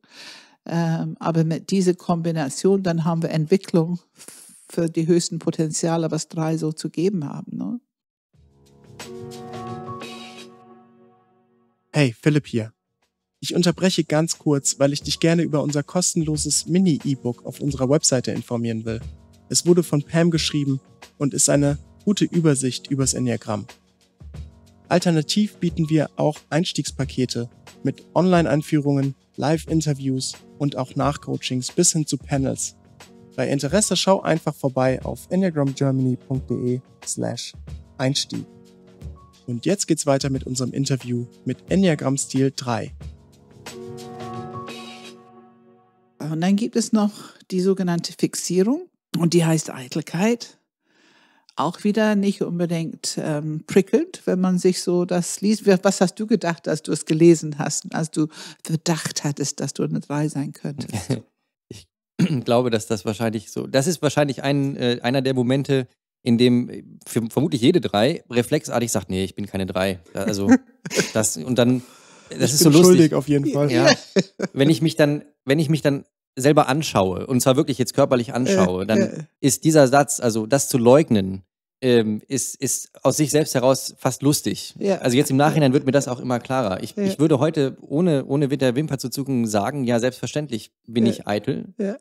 B: Ähm, aber mit dieser Kombination, dann haben wir Entwicklung für die höchsten Potenziale, was drei so zu geben haben. Ne?
A: Hey, Philipp hier. Ich unterbreche ganz kurz, weil ich dich gerne über unser kostenloses Mini-E-Book auf unserer Webseite informieren will. Es wurde von Pam geschrieben und ist eine gute Übersicht übers Enneagramm. Alternativ bieten wir auch Einstiegspakete mit Online-Einführungen, Live-Interviews und auch Nachcoachings bis hin zu Panels. Bei Interesse schau einfach vorbei auf enneagramgermany.de slash Einstieg. Und jetzt geht's weiter mit unserem Interview mit Enneagram Stil 3.
B: Und dann gibt es noch die sogenannte Fixierung und die heißt Eitelkeit. Auch wieder nicht unbedingt ähm, prickelnd, wenn man sich so das liest. Was hast du gedacht, als du es gelesen hast als du Verdacht hattest, dass du eine 3 sein könntest?
C: ich glaube, dass das wahrscheinlich so, das ist wahrscheinlich ein, äh, einer der Momente, in dem für vermutlich jede drei reflexartig sagt, nee, ich bin keine drei. Also das und dann das ich ist so lustig. Schuldig auf jeden Fall. Ja, wenn ich mich dann, wenn ich mich dann selber anschaue und zwar wirklich jetzt körperlich äh, anschaue, dann äh. ist dieser Satz, also das zu leugnen, ähm, ist, ist aus sich selbst heraus fast lustig. Ja. Also jetzt im Nachhinein wird mir das auch immer klarer. Ich, ja. ich würde heute, ohne, ohne mit Wimper zu zucken, sagen, ja, selbstverständlich bin ja. ich eitel. Ja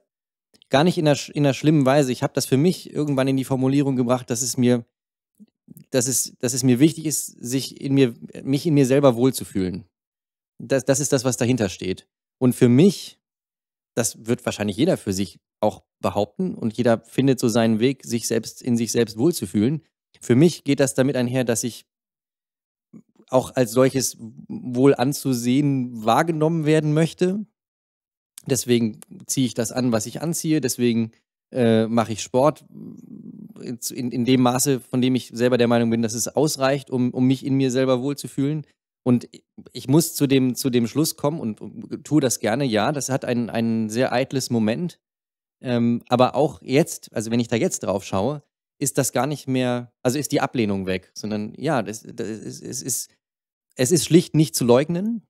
C: gar nicht in einer, in einer schlimmen Weise. Ich habe das für mich irgendwann in die Formulierung gebracht, dass es mir, dass es, dass es mir wichtig ist, sich in mir, mich in mir selber wohlzufühlen. Das, das ist das, was dahinter steht. Und für mich, das wird wahrscheinlich jeder für sich auch behaupten und jeder findet so seinen Weg, sich selbst in sich selbst wohlzufühlen. Für mich geht das damit einher, dass ich auch als solches wohl anzusehen wahrgenommen werden möchte, Deswegen ziehe ich das an, was ich anziehe. Deswegen äh, mache ich Sport in, in dem Maße, von dem ich selber der Meinung bin, dass es ausreicht, um, um mich in mir selber wohlzufühlen. Und ich muss zu dem, zu dem Schluss kommen und, und tue das gerne, ja. Das hat ein, ein sehr eitles Moment. Ähm, aber auch jetzt, also wenn ich da jetzt drauf schaue, ist das gar nicht mehr, also ist die Ablehnung weg, sondern ja, das, das ist, es, ist, es ist schlicht nicht zu leugnen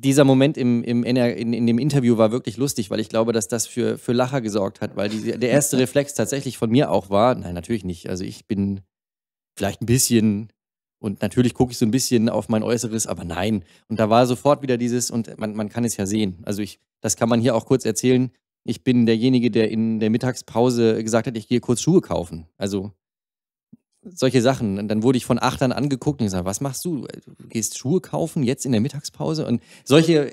C: dieser Moment im, im in, in, dem Interview war wirklich lustig, weil ich glaube, dass das für, für Lacher gesorgt hat, weil die, der erste Reflex tatsächlich von mir auch war, nein, natürlich nicht. Also ich bin vielleicht ein bisschen und natürlich gucke ich so ein bisschen auf mein Äußeres, aber nein. Und da war sofort wieder dieses, und man, man kann es ja sehen. Also ich, das kann man hier auch kurz erzählen. Ich bin derjenige, der in der Mittagspause gesagt hat, ich gehe kurz Schuhe kaufen. Also solche Sachen. Und dann wurde ich von Achtern angeguckt und gesagt, was machst du? Du gehst Schuhe kaufen jetzt in der Mittagspause? Und solche,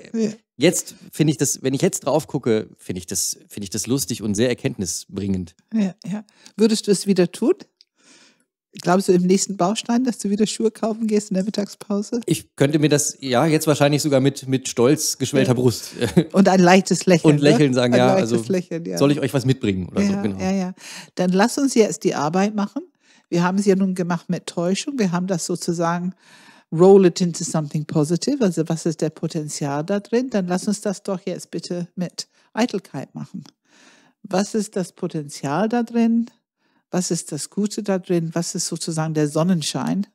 C: jetzt finde ich das, wenn ich jetzt drauf gucke, finde ich das, finde ich das lustig und sehr erkenntnisbringend.
B: Ja, ja. Würdest du es wieder tun? Glaubst du im nächsten Baustein, dass du wieder Schuhe kaufen gehst in der Mittagspause?
C: Ich könnte mir das, ja, jetzt wahrscheinlich sogar mit, mit stolz geschwellter Brust.
B: Und ein leichtes Lächeln. Und ne? Lächeln sagen, ein ja, also Lächeln, ja. soll ich euch
C: was mitbringen oder ja, so, genau. Ja,
B: ja. Dann lass uns jetzt die Arbeit machen wir haben es ja nun gemacht mit Täuschung. Wir haben das sozusagen roll it into something positive. Also was ist der Potenzial da drin? Dann lass uns das doch jetzt bitte mit Eitelkeit machen. Was ist das Potenzial da drin? Was ist das Gute da drin? Was ist sozusagen der Sonnenschein,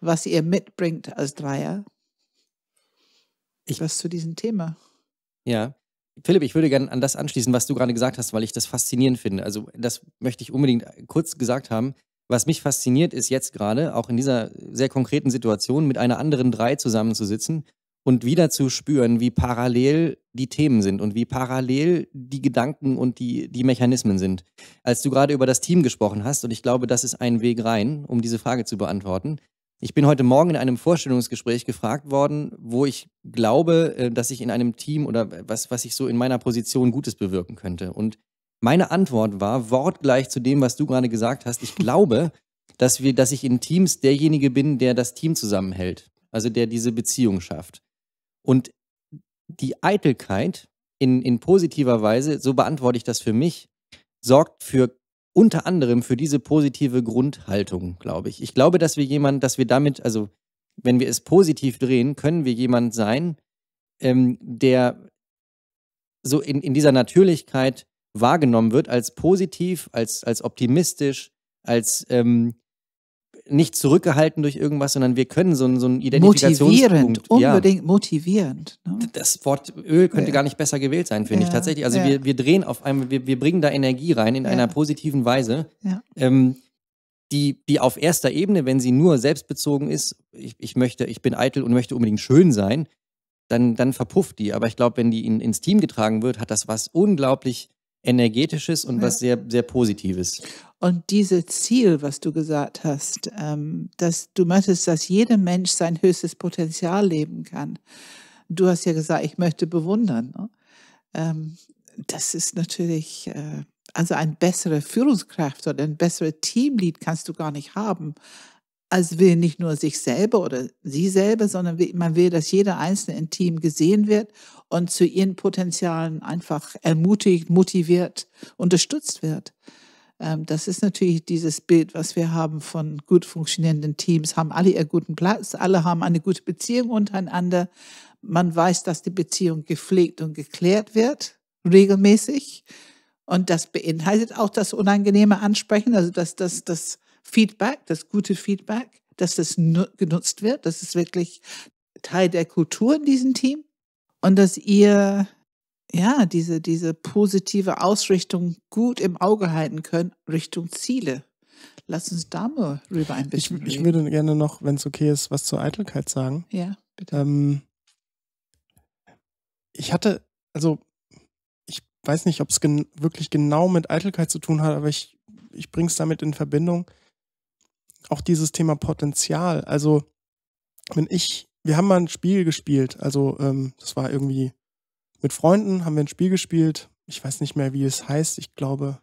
B: was ihr mitbringt als Dreier? Ich, was zu diesem Thema?
C: Ja, Philipp, ich würde gerne an das anschließen, was du gerade gesagt hast, weil ich das faszinierend finde. Also das möchte ich unbedingt kurz gesagt haben. Was mich fasziniert, ist jetzt gerade, auch in dieser sehr konkreten Situation, mit einer anderen drei zusammenzusitzen und wieder zu spüren, wie parallel die Themen sind und wie parallel die Gedanken und die, die Mechanismen sind. Als du gerade über das Team gesprochen hast, und ich glaube, das ist ein Weg rein, um diese Frage zu beantworten. Ich bin heute Morgen in einem Vorstellungsgespräch gefragt worden, wo ich glaube, äh, dass ich in einem Team oder äh, was, was ich so in meiner Position Gutes bewirken könnte. Und meine Antwort war wortgleich zu dem, was du gerade gesagt hast. Ich glaube, dass, wir, dass ich in Teams derjenige bin, der das Team zusammenhält, also der diese Beziehung schafft. Und die Eitelkeit in, in positiver Weise, so beantworte ich das für mich, sorgt für unter anderem für diese positive Grundhaltung, glaube ich. Ich glaube, dass wir jemand, dass wir damit, also wenn wir es positiv drehen, können wir jemand sein, ähm, der so in, in dieser Natürlichkeit wahrgenommen wird als positiv, als, als optimistisch, als ähm, nicht zurückgehalten durch irgendwas, sondern wir können so, einen, so einen Identifikationspunkt. Motivierend, unbedingt
B: ja. motivierend. Ne?
C: Das Wort Öl könnte ja. gar nicht besser gewählt sein, finde ja. ich tatsächlich. Also wir, wir drehen auf einmal, wir, wir bringen da Energie rein in einer positiven Weise, ähm, die, die auf erster Ebene, wenn sie nur selbstbezogen ist, ich, ich möchte, ich bin eitel und möchte unbedingt schön sein, dann, dann verpufft die. Aber ich glaube, wenn die in, ins Team getragen wird, hat das was unglaublich Energetisches und ja. was sehr, sehr Positives. Und
B: dieses Ziel, was du gesagt hast, ähm, dass du möchtest, dass jeder Mensch sein höchstes Potenzial leben kann. Du hast ja gesagt, ich möchte bewundern. Ne? Ähm, das ist natürlich, äh, also eine bessere Führungskraft oder ein besseres Teamlead kannst du gar nicht haben also will nicht nur sich selber oder sie selber, sondern man will, dass jeder Einzelne im Team gesehen wird und zu ihren Potenzialen einfach ermutigt, motiviert, unterstützt wird. Ähm, das ist natürlich dieses Bild, was wir haben von gut funktionierenden Teams, haben alle ihren guten Platz, alle haben eine gute Beziehung untereinander. Man weiß, dass die Beziehung gepflegt und geklärt wird, regelmäßig. Und das beinhaltet auch das unangenehme Ansprechen, also dass das, das, das Feedback, das gute Feedback, dass das genutzt wird. dass es wirklich Teil der Kultur in diesem Team. Und dass ihr ja diese, diese positive Ausrichtung gut im Auge halten könnt Richtung Ziele.
A: Lass uns da mal rüber ein bisschen. Ich, ich würde gerne noch, wenn es okay ist, was zur Eitelkeit sagen. Ja, bitte. Ähm, ich hatte, also ich weiß nicht, ob es gen wirklich genau mit Eitelkeit zu tun hat, aber ich, ich bringe es damit in Verbindung auch dieses Thema Potenzial. Also, wenn ich, wir haben mal ein Spiel gespielt, also ähm, das war irgendwie mit Freunden, haben wir ein Spiel gespielt. Ich weiß nicht mehr, wie es heißt. Ich glaube,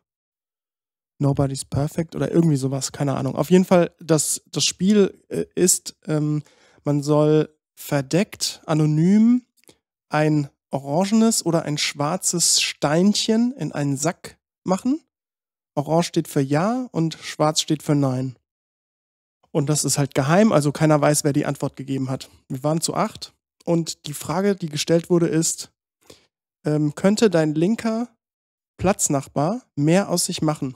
A: Nobody's Perfect oder irgendwie sowas, keine Ahnung. Auf jeden Fall, das, das Spiel äh, ist, ähm, man soll verdeckt, anonym ein orangenes oder ein schwarzes Steinchen in einen Sack machen. Orange steht für Ja und schwarz steht für Nein. Und das ist halt geheim, also keiner weiß, wer die Antwort gegeben hat. Wir waren zu acht und die Frage, die gestellt wurde, ist, ähm, könnte dein linker Platznachbar mehr aus sich machen?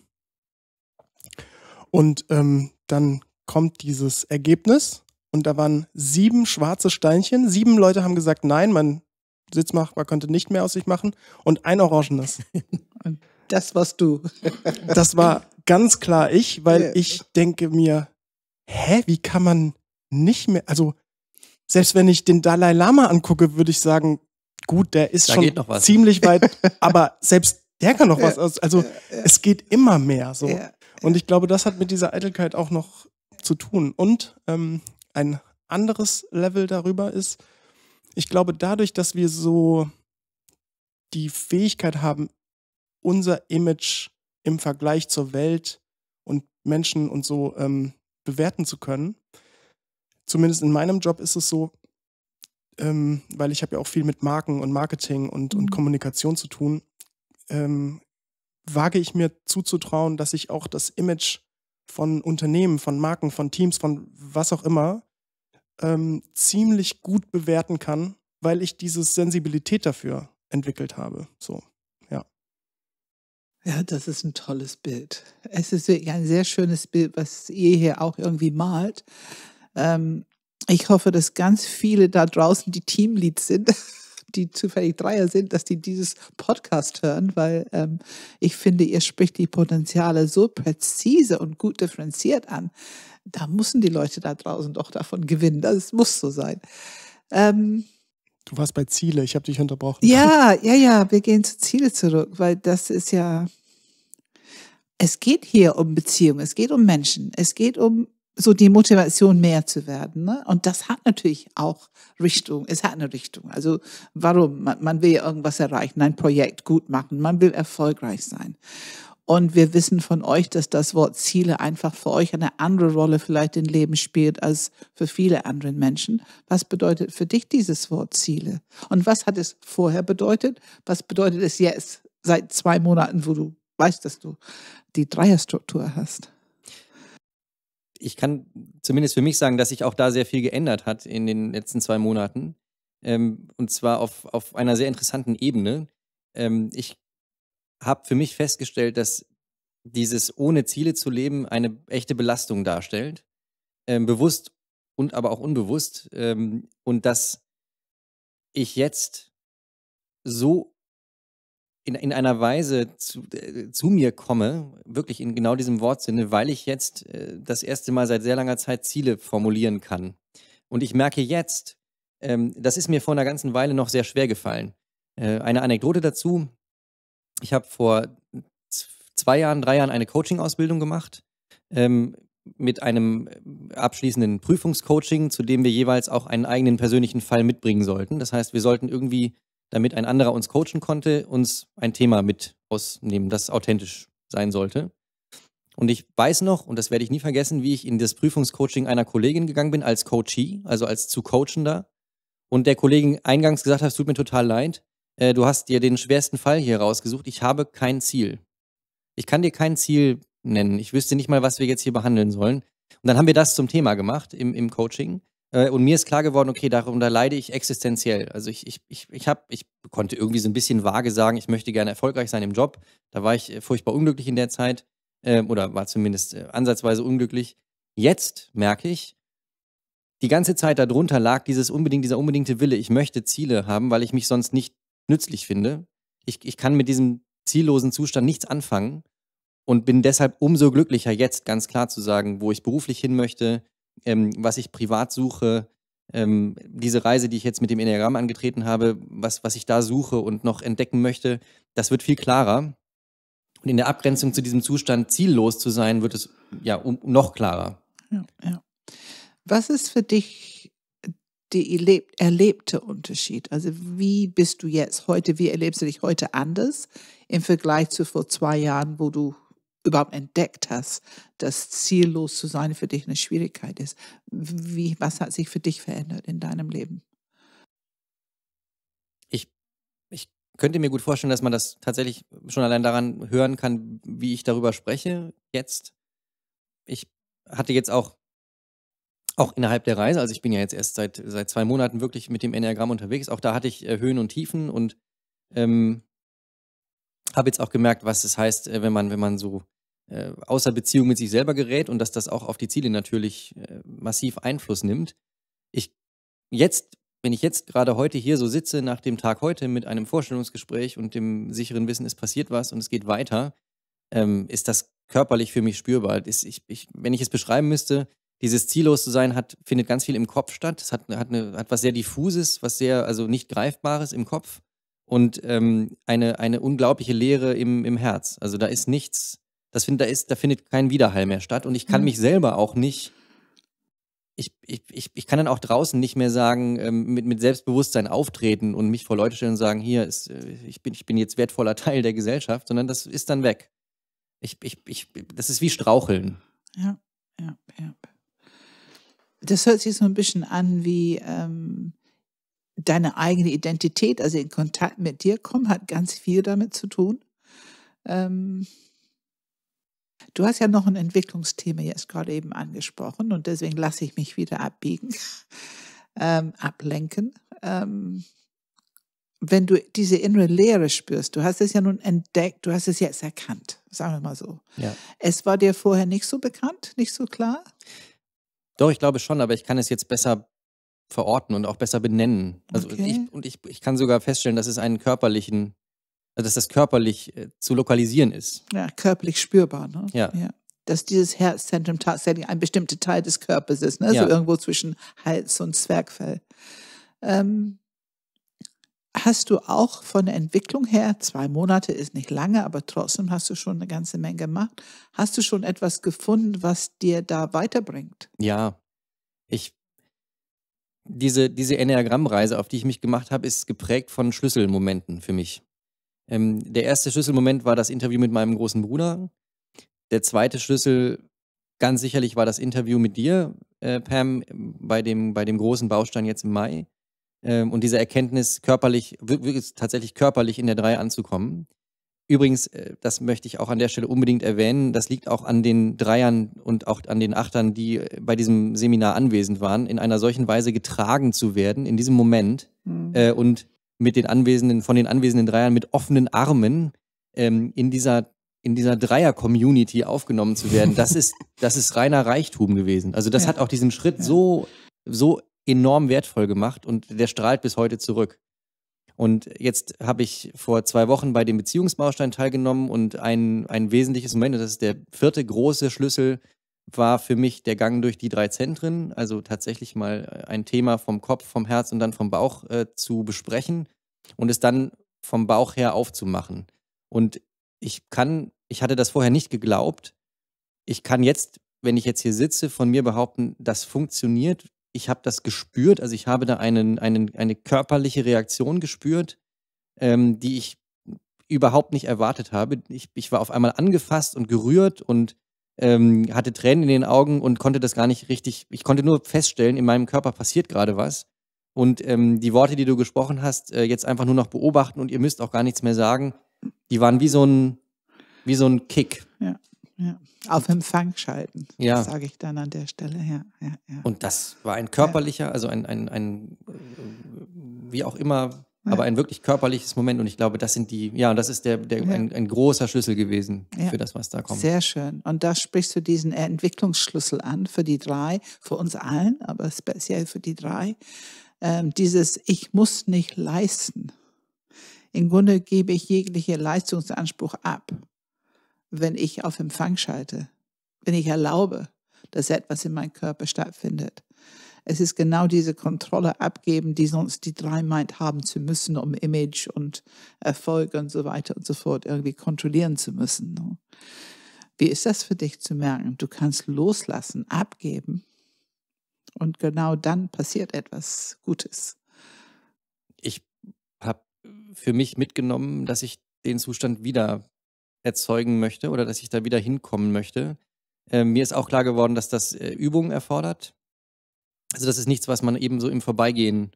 A: Und ähm, dann kommt dieses Ergebnis und da waren sieben schwarze Steinchen. Sieben Leute haben gesagt, nein, mein Sitznachbar könnte nicht mehr aus sich machen und ein orangenes. Das warst du. Das war ganz klar ich, weil ich denke mir, hä, wie kann man nicht mehr, also selbst wenn ich den Dalai Lama angucke, würde ich sagen, gut, der ist da schon ziemlich weit, aber selbst der kann noch was. aus. Also ja, ja. es geht immer mehr so. Ja, und ich glaube, das hat mit dieser Eitelkeit auch noch zu tun. Und ähm, ein anderes Level darüber ist, ich glaube, dadurch, dass wir so die Fähigkeit haben, unser Image im Vergleich zur Welt und Menschen und so ähm, bewerten zu können. Zumindest in meinem Job ist es so, ähm, weil ich habe ja auch viel mit Marken und Marketing und, mhm. und Kommunikation zu tun, ähm, wage ich mir zuzutrauen, dass ich auch das Image von Unternehmen, von Marken, von Teams, von was auch immer ähm, ziemlich gut bewerten kann, weil ich diese Sensibilität dafür entwickelt habe. So.
B: Ja, das ist ein tolles Bild. Es ist wirklich ein sehr schönes Bild, was ihr hier auch irgendwie malt. Ähm, ich hoffe, dass ganz viele da draußen, die Teamleads sind, die zufällig Dreier sind, dass die dieses Podcast hören, weil ähm, ich finde, ihr spricht die Potenziale so präzise und gut differenziert an. Da müssen die Leute da draußen doch davon gewinnen. Das muss so sein. Ähm,
A: Du warst bei Ziele, ich habe dich unterbrochen.
B: Ja, ja, ja, wir gehen zu Ziele zurück, weil das ist ja, es geht hier um Beziehungen, es geht um Menschen, es geht um so die Motivation mehr zu werden. Ne? Und das hat natürlich auch Richtung, es hat eine Richtung. Also warum? Man, man will ja irgendwas erreichen, ein Projekt gut machen, man will erfolgreich sein. Und wir wissen von euch, dass das Wort Ziele einfach für euch eine andere Rolle vielleicht im Leben spielt als für viele anderen Menschen. Was bedeutet für dich dieses Wort Ziele? Und was hat es vorher bedeutet? Was bedeutet es jetzt seit zwei Monaten, wo du weißt, dass du die Dreierstruktur hast?
C: Ich kann zumindest für mich sagen, dass sich auch da sehr viel geändert hat in den letzten zwei Monaten. Ähm, und zwar auf, auf einer sehr interessanten Ebene. Ähm, ich habe für mich festgestellt, dass dieses ohne Ziele zu leben eine echte Belastung darstellt, ähm, bewusst und aber auch unbewusst. Ähm, und dass ich jetzt so in, in einer Weise zu, äh, zu mir komme, wirklich in genau diesem Wortsinne, weil ich jetzt äh, das erste Mal seit sehr langer Zeit Ziele formulieren kann. Und ich merke jetzt, ähm, das ist mir vor einer ganzen Weile noch sehr schwer gefallen. Äh, eine Anekdote dazu ich habe vor zwei Jahren, drei Jahren eine Coaching-Ausbildung gemacht ähm, mit einem äh, abschließenden Prüfungscoaching, zu dem wir jeweils auch einen eigenen persönlichen Fall mitbringen sollten. Das heißt, wir sollten irgendwie, damit ein anderer uns coachen konnte, uns ein Thema mit ausnehmen, das authentisch sein sollte. Und ich weiß noch, und das werde ich nie vergessen, wie ich in das Prüfungscoaching einer Kollegin gegangen bin als Coachee, also als zu Coachender. Und der Kollegin eingangs gesagt hat, es tut mir total leid, äh, du hast dir den schwersten Fall hier rausgesucht. Ich habe kein Ziel. Ich kann dir kein Ziel nennen. Ich wüsste nicht mal, was wir jetzt hier behandeln sollen. Und dann haben wir das zum Thema gemacht im, im Coaching. Äh, und mir ist klar geworden, okay, darunter leide ich existenziell. Also ich, ich, ich, ich, hab, ich konnte irgendwie so ein bisschen vage sagen, ich möchte gerne erfolgreich sein im Job. Da war ich äh, furchtbar unglücklich in der Zeit äh, oder war zumindest ansatzweise unglücklich. Jetzt merke ich, die ganze Zeit darunter lag dieses unbedingt, dieser unbedingte Wille, ich möchte Ziele haben, weil ich mich sonst nicht nützlich finde. Ich, ich kann mit diesem ziellosen Zustand nichts anfangen und bin deshalb umso glücklicher, jetzt ganz klar zu sagen, wo ich beruflich hin möchte, ähm, was ich privat suche, ähm, diese Reise, die ich jetzt mit dem Enneagramm angetreten habe, was, was ich da suche und noch entdecken möchte, das wird viel klarer. Und in der Abgrenzung zu diesem Zustand ziellos zu sein, wird es ja um, noch klarer.
B: Ja, ja. Was ist für dich die erlebt, erlebte Unterschied. Also wie bist du jetzt heute? Wie erlebst du dich heute anders im Vergleich zu vor zwei Jahren, wo du überhaupt entdeckt hast, dass ziellos zu sein für dich eine Schwierigkeit ist? Wie, was hat sich für dich verändert in deinem
C: Leben? Ich, ich könnte mir gut vorstellen, dass man das tatsächlich schon allein daran hören kann, wie ich darüber spreche jetzt. Ich hatte jetzt auch auch innerhalb der Reise, also ich bin ja jetzt erst seit, seit zwei Monaten wirklich mit dem Enneagramm unterwegs, auch da hatte ich äh, Höhen und Tiefen und ähm, habe jetzt auch gemerkt, was es heißt, äh, wenn man, wenn man so äh, außer Beziehung mit sich selber gerät und dass das auch auf die Ziele natürlich äh, massiv Einfluss nimmt. Ich jetzt, wenn ich jetzt gerade heute hier so sitze, nach dem Tag heute mit einem Vorstellungsgespräch und dem sicheren Wissen, es passiert was und es geht weiter, ähm, ist das körperlich für mich spürbar. Ist, ich, ich, wenn ich es beschreiben müsste, dieses ziellos zu sein hat, findet ganz viel im Kopf statt. Es hat, hat, eine, hat was sehr diffuses, was sehr, also nicht greifbares im Kopf und ähm, eine, eine unglaubliche Leere im, im Herz. Also da ist nichts, das find, da, ist, da findet kein Widerhall mehr statt und ich kann mhm. mich selber auch nicht, ich, ich, ich, ich kann dann auch draußen nicht mehr sagen, ähm, mit, mit Selbstbewusstsein auftreten und mich vor Leute stellen und sagen, hier, ist, äh, ich, bin, ich bin jetzt wertvoller Teil der Gesellschaft, sondern das ist dann weg. Ich, ich, ich, das ist wie Straucheln.
B: Ja, ja, ja das hört sich so ein bisschen an wie ähm, deine eigene Identität, also in Kontakt mit dir kommen, hat ganz viel damit zu tun. Ähm, du hast ja noch ein Entwicklungsthema jetzt gerade eben angesprochen und deswegen lasse ich mich wieder abbiegen, ähm, ablenken. Ähm, wenn du diese innere Leere spürst, du hast es ja nun entdeckt, du hast es jetzt erkannt, sagen wir mal so. Ja. Es war dir vorher nicht so bekannt, nicht so klar.
C: Doch, ich glaube schon, aber ich kann es jetzt besser verorten und auch besser benennen. Also okay. ich, und ich, ich kann sogar feststellen, dass es einen körperlichen, also dass das körperlich äh, zu lokalisieren ist.
B: Ja, körperlich spürbar, ne? Ja. ja. Dass dieses Herzzentrum tatsächlich ein bestimmter Teil des Körpers ist, ne? Ja. So irgendwo zwischen Hals und Zwergfell. Ähm, hast du auch von der Entwicklung her, zwei Monate ist nicht lange, aber trotzdem hast du schon eine ganze Menge gemacht. Hast du schon etwas gefunden, was dir da weiterbringt?
C: Ja, ich. Diese, diese Enneagrammreise, auf die ich mich gemacht habe, ist geprägt von Schlüsselmomenten für mich. Ähm, der erste Schlüsselmoment war das Interview mit meinem großen Bruder. Der zweite Schlüssel, ganz sicherlich, war das Interview mit dir, äh, Pam, bei dem, bei dem großen Baustein jetzt im Mai ähm, und diese Erkenntnis körperlich, wirklich tatsächlich körperlich in der Drei anzukommen. Übrigens, äh, das möchte ich auch an der Stelle unbedingt erwähnen, das liegt auch an den Dreiern und auch an den Achtern, die äh, bei diesem Seminar anwesend waren, in einer solchen Weise getragen zu werden, in diesem Moment mhm. äh, und mit den Anwesenden, von den anwesenden Dreiern mit offenen Armen ähm, in dieser, in dieser Dreier-Community aufgenommen zu werden. Das ist, das ist reiner Reichtum gewesen. Also das ja. hat auch diesen Schritt ja. so, so enorm wertvoll gemacht und der strahlt bis heute zurück. Und jetzt habe ich vor zwei Wochen bei dem Beziehungsbaustein teilgenommen und ein, ein wesentliches Moment, und das ist der vierte große Schlüssel, war für mich der Gang durch die drei Zentren, also tatsächlich mal äh, ein Thema vom Kopf, vom Herz und dann vom Bauch äh, zu besprechen und es dann vom Bauch her aufzumachen. Und ich kann, ich hatte das vorher nicht geglaubt. Ich kann jetzt, wenn ich jetzt hier sitze, von mir behaupten, das funktioniert ich habe das gespürt, also ich habe da einen, einen, eine körperliche Reaktion gespürt, ähm, die ich überhaupt nicht erwartet habe. Ich, ich war auf einmal angefasst und gerührt und ähm, hatte Tränen in den Augen und konnte das gar nicht richtig, ich konnte nur feststellen, in meinem Körper passiert gerade was. Und ähm, die Worte, die du gesprochen hast, äh, jetzt einfach nur noch beobachten und ihr müsst auch gar nichts mehr sagen, die waren wie so ein, wie so ein Kick. Ja.
B: Ja. Auf Empfang schalten, ja. sage ich dann an der Stelle. Ja, ja,
C: ja. Und das war ein körperlicher, also ein, ein, ein äh, wie auch immer, aber ein wirklich körperliches Moment. Und ich glaube, das sind die, ja, das ist der, der ein, ein, großer Schlüssel gewesen für das, was da kommt. Sehr
B: schön. Und da sprichst du diesen Entwicklungsschlüssel an für die drei, für uns allen, aber speziell für die drei. Ähm, dieses Ich muss nicht leisten. Im Grunde gebe ich jegliche Leistungsanspruch ab wenn ich auf Empfang schalte, wenn ich erlaube, dass etwas in meinem Körper stattfindet. Es ist genau diese Kontrolle abgeben, die sonst die drei meint haben zu müssen, um Image und Erfolg und so weiter und so fort irgendwie kontrollieren zu müssen. Ne? Wie ist das für dich zu merken? Du kannst loslassen, abgeben und genau dann passiert etwas
C: Gutes. Ich habe für mich mitgenommen, dass ich den Zustand wieder erzeugen möchte oder dass ich da wieder hinkommen möchte. Ähm, mir ist auch klar geworden, dass das äh, Übung erfordert. Also das ist nichts, was man eben so im Vorbeigehen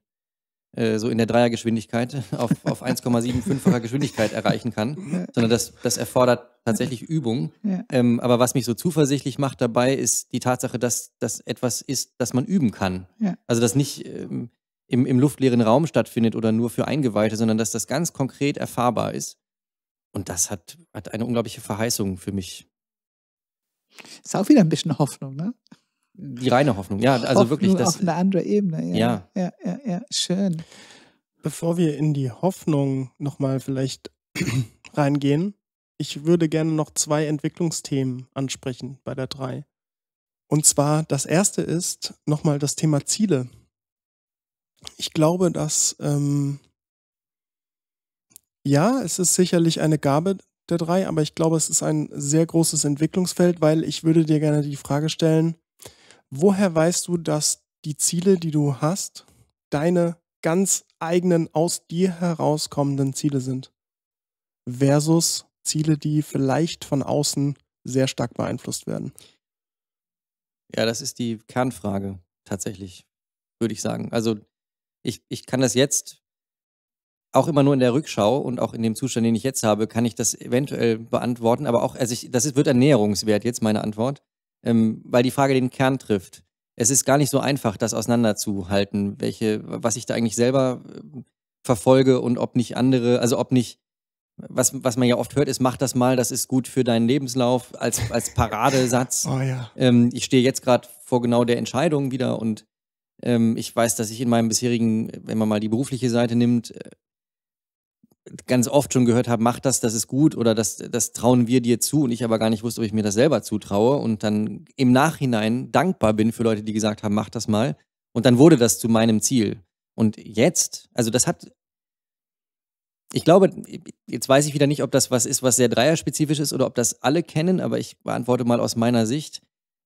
C: äh, so in der Dreiergeschwindigkeit auf, auf 175 er Geschwindigkeit erreichen kann, sondern das, das erfordert tatsächlich Übung. Ja. Ähm, aber was mich so zuversichtlich macht dabei, ist die Tatsache, dass das etwas ist, das man üben kann. Ja. Also das nicht ähm, im, im luftleeren Raum stattfindet oder nur für Eingeweihte, sondern dass das ganz konkret erfahrbar ist und das hat, hat eine unglaubliche Verheißung für mich.
B: Ist auch wieder ein
A: bisschen Hoffnung, ne?
C: Die reine Hoffnung, ja, also Hoffnung wirklich das. Auf
A: eine andere Ebene, ja. Ja, ja, ja, ja. schön. Bevor wir in die Hoffnung nochmal vielleicht reingehen, ich würde gerne noch zwei Entwicklungsthemen ansprechen bei der drei. Und zwar das erste ist nochmal das Thema Ziele. Ich glaube, dass ähm, ja, es ist sicherlich eine Gabe der drei, aber ich glaube, es ist ein sehr großes Entwicklungsfeld, weil ich würde dir gerne die Frage stellen, woher weißt du, dass die Ziele, die du hast, deine ganz eigenen, aus dir herauskommenden Ziele sind? Versus Ziele, die vielleicht von außen sehr stark beeinflusst werden.
C: Ja, das ist die Kernfrage tatsächlich, würde ich sagen. Also ich, ich kann das jetzt auch immer nur in der Rückschau und auch in dem Zustand, den ich jetzt habe, kann ich das eventuell beantworten. Aber auch, also ich, das wird ernährungswert jetzt meine Antwort, ähm, weil die Frage den Kern trifft. Es ist gar nicht so einfach, das auseinanderzuhalten, welche, was ich da eigentlich selber äh, verfolge und ob nicht andere, also ob nicht was, was man ja oft hört, ist, mach das mal, das ist gut für deinen Lebenslauf, als, als Paradesatz. oh, ja. ähm, ich stehe jetzt gerade vor genau der Entscheidung wieder und ähm, ich weiß, dass ich in meinem bisherigen, wenn man mal die berufliche Seite nimmt, äh, ganz oft schon gehört habe, mach das, das ist gut oder das, das trauen wir dir zu und ich aber gar nicht wusste, ob ich mir das selber zutraue und dann im Nachhinein dankbar bin für Leute, die gesagt haben, mach das mal und dann wurde das zu meinem Ziel. Und jetzt, also das hat, ich glaube, jetzt weiß ich wieder nicht, ob das was ist, was sehr dreierspezifisch ist oder ob das alle kennen, aber ich beantworte mal aus meiner Sicht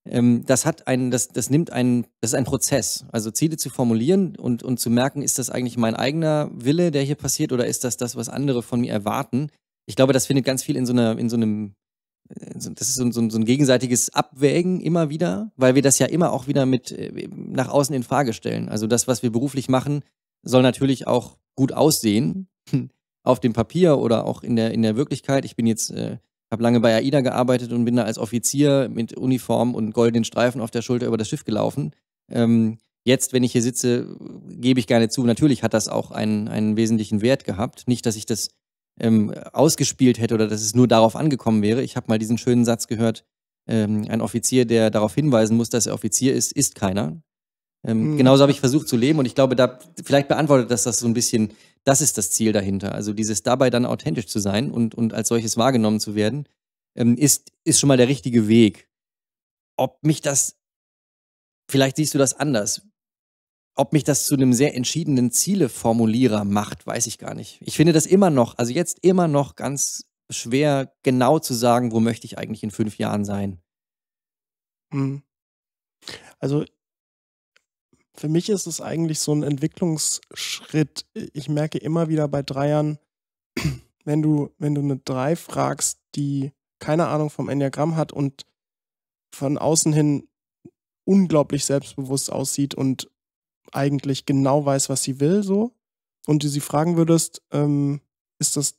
C: ähm, das hat einen, das, das nimmt einen, das ist ein Prozess. Also Ziele zu formulieren und, und zu merken, ist das eigentlich mein eigener Wille, der hier passiert, oder ist das das, was andere von mir erwarten? Ich glaube, das findet ganz viel in so einer, in so einem, äh, das ist so ein, so, ein, gegenseitiges Abwägen immer wieder, weil wir das ja immer auch wieder mit äh, nach außen in Frage stellen. Also das, was wir beruflich machen, soll natürlich auch gut aussehen auf dem Papier oder auch in der, in der Wirklichkeit. Ich bin jetzt äh, habe lange bei AIDA gearbeitet und bin da als Offizier mit Uniform und goldenen Streifen auf der Schulter über das Schiff gelaufen. Ähm, jetzt, wenn ich hier sitze, gebe ich gerne zu. Natürlich hat das auch einen, einen wesentlichen Wert gehabt. Nicht, dass ich das ähm, ausgespielt hätte oder dass es nur darauf angekommen wäre. Ich habe mal diesen schönen Satz gehört, ähm, ein Offizier, der darauf hinweisen muss, dass er Offizier ist, ist keiner. Ähm, mhm. Genauso habe ich versucht zu leben und ich glaube, da vielleicht beantwortet das das so ein bisschen das ist das Ziel dahinter. Also dieses dabei dann authentisch zu sein und, und als solches wahrgenommen zu werden, ähm, ist, ist schon mal der richtige Weg. Ob mich das, vielleicht siehst du das anders, ob mich das zu einem sehr entschiedenen Zieleformulierer macht, weiß ich gar nicht. Ich finde das immer noch, also jetzt immer noch ganz schwer genau zu sagen, wo möchte ich eigentlich in fünf Jahren sein.
A: Mhm. Also für mich ist es eigentlich so ein Entwicklungsschritt. Ich merke immer wieder bei Dreiern, wenn du, wenn du eine Drei fragst, die keine Ahnung vom Enneagramm hat und von außen hin unglaublich selbstbewusst aussieht und eigentlich genau weiß, was sie will, so, und du sie fragen würdest, ähm, ist das,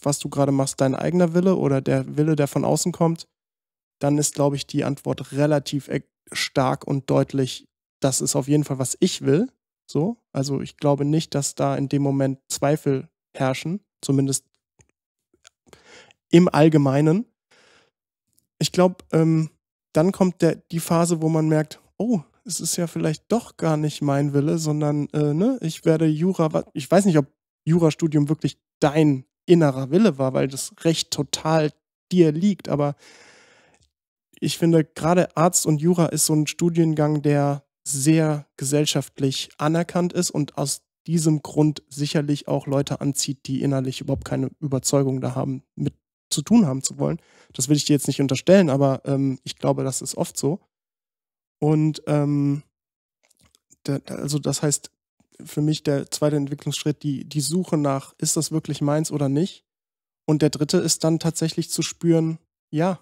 A: was du gerade machst, dein eigener Wille oder der Wille, der von außen kommt, dann ist, glaube ich, die Antwort relativ e- stark und deutlich das ist auf jeden Fall, was ich will. So, also ich glaube nicht, dass da in dem Moment Zweifel herrschen, zumindest im Allgemeinen. Ich glaube, ähm, dann kommt der, die Phase, wo man merkt, oh, es ist ja vielleicht doch gar nicht mein Wille, sondern äh, ne, ich werde Jura, ich weiß nicht, ob Jurastudium wirklich dein innerer Wille war, weil das Recht total dir liegt, aber ich finde, gerade Arzt und Jura ist so ein Studiengang, der sehr gesellschaftlich anerkannt ist und aus diesem Grund sicherlich auch Leute anzieht, die innerlich überhaupt keine Überzeugung da haben, mit zu tun haben zu wollen. Das will ich dir jetzt nicht unterstellen, aber ähm, ich glaube, das ist oft so. Und ähm, da, also das heißt, für mich der zweite Entwicklungsschritt, die, die Suche nach, ist das wirklich meins oder nicht? Und der dritte ist dann tatsächlich zu spüren, ja,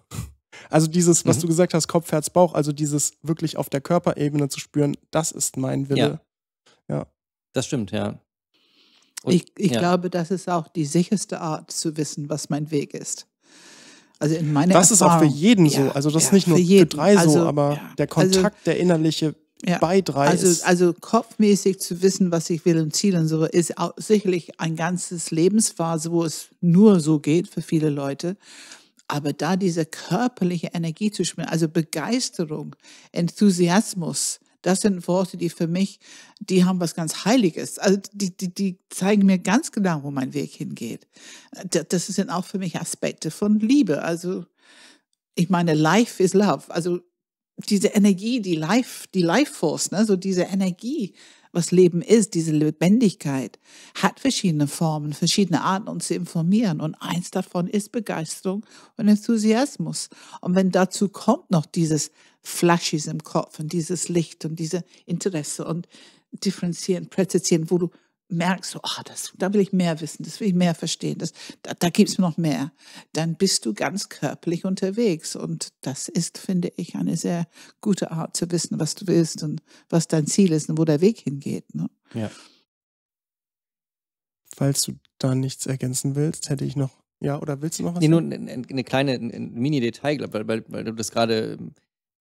A: also dieses, was mhm. du gesagt hast, Kopf, Herz, Bauch, also dieses wirklich auf der Körperebene zu spüren, das ist mein Wille. Ja. ja.
B: Das
C: stimmt, ja. Und, ich, ich ja. glaube,
A: das ist auch die sicherste Art zu wissen, was
B: mein Weg ist. Also in meiner Das Erfahrung, ist auch für jeden ja, so. Also das ist nicht nur für, jeden. für drei also, so, aber der also Kontakt, also, der innerliche bei drei also, ist. Also kopfmäßig zu wissen, was ich will und Ziel und so, ist auch sicherlich ein ganzes Lebensphase, wo es nur so geht für viele Leute. Aber da diese körperliche Energie zu spüren, also Begeisterung, Enthusiasmus, das sind Worte, die für mich, die haben was ganz Heiliges. Also die, die, die zeigen mir ganz genau, wo mein Weg hingeht. Das sind auch für mich Aspekte von Liebe. Also ich meine, Life is Love. Also diese Energie, die Life, die Life Force, ne? so diese Energie, was Leben ist, diese Lebendigkeit, hat verschiedene Formen, verschiedene Arten, uns zu informieren. Und eins davon ist Begeisterung und Enthusiasmus. Und wenn dazu kommt noch dieses Flashes im Kopf und dieses Licht und diese Interesse und differenzieren, präzisieren, wo du merkst, ach, oh, das, da will ich mehr wissen, das will ich mehr verstehen, das, da, da gibt es noch mehr, dann bist du ganz körperlich unterwegs. Und das ist, finde ich, eine sehr gute Art zu wissen, was du willst und was dein Ziel ist und wo der Weg hingeht. Ne?
C: Ja.
A: Falls du da nichts ergänzen willst, hätte ich noch ja, oder willst du noch was? Nee, nur eine, eine
C: kleine, Mini-Detail, weil, weil, weil, du das gerade ähm,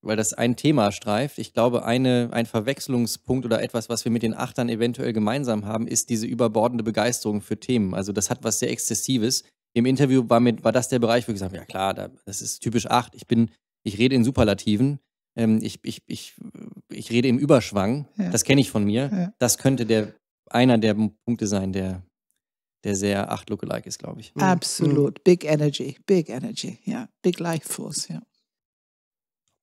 C: weil das ein Thema streift. Ich glaube, eine, ein Verwechslungspunkt oder etwas, was wir mit den Achtern eventuell gemeinsam haben, ist diese überbordende Begeisterung für Themen. Also das hat was sehr Exzessives. Im Interview war, mit, war das der Bereich, wo ich gesagt habe, ja klar, das ist typisch Acht. Ich bin, ich rede in Superlativen. Ähm, ich, ich, ich, ich rede im Überschwang. Ja. Das kenne ich von mir. Ja. Das könnte der, einer der Punkte sein, der, der sehr Acht-Lookalike ist, glaube ich. Mhm. Absolut.
B: Mhm. Big Energy. Big Energy. Ja. Big Life Force. Ja.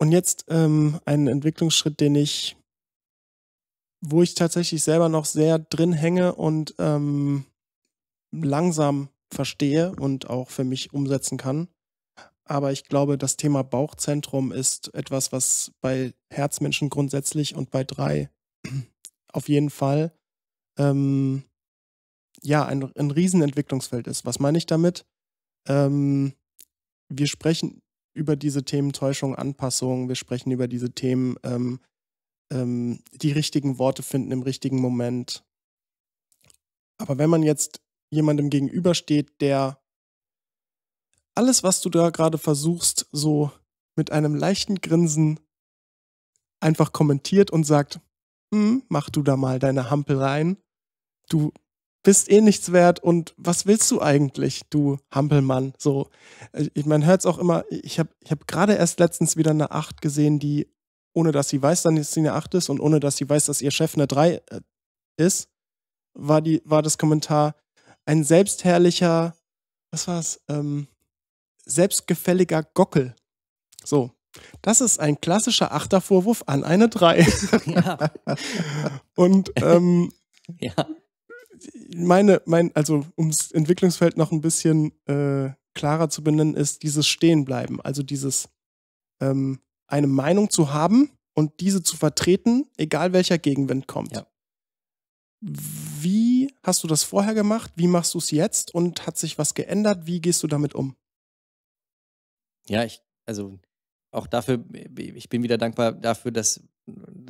A: Und jetzt ähm, ein Entwicklungsschritt, den ich, wo ich tatsächlich selber noch sehr drin hänge und ähm, langsam verstehe und auch für mich umsetzen kann. Aber ich glaube, das Thema Bauchzentrum ist etwas, was bei Herzmenschen grundsätzlich und bei drei auf jeden Fall ähm, ja ein, ein Riesenentwicklungsfeld ist. Was meine ich damit? Ähm, wir sprechen über diese Themen Täuschung, Anpassung, wir sprechen über diese Themen, ähm, ähm, die richtigen Worte finden im richtigen Moment. Aber wenn man jetzt jemandem gegenübersteht, der alles, was du da gerade versuchst, so mit einem leichten Grinsen einfach kommentiert und sagt, hm, mach du da mal deine Hampel rein, du bist eh nichts wert und was willst du eigentlich, du Hampelmann? So, ich meine, hört's auch immer, ich habe ich hab gerade erst letztens wieder eine Acht gesehen, die, ohne dass sie weiß, dass sie eine Acht ist und ohne dass sie weiß, dass ihr Chef eine Drei äh, ist, war, die, war das Kommentar ein selbstherrlicher, was war's, ähm, selbstgefälliger Gockel. So, das ist ein klassischer Achtervorwurf an eine Drei. Ja. und ähm, ja meine, mein, also um das Entwicklungsfeld noch ein bisschen äh, klarer zu benennen, ist dieses Stehenbleiben, also dieses ähm, eine Meinung zu haben und diese zu vertreten, egal welcher Gegenwind kommt. Ja. Wie hast du das vorher gemacht? Wie machst du es jetzt? Und hat sich was geändert? Wie gehst du damit um?
C: Ja, ich, also auch dafür, äh, ich bin wieder dankbar dafür, dass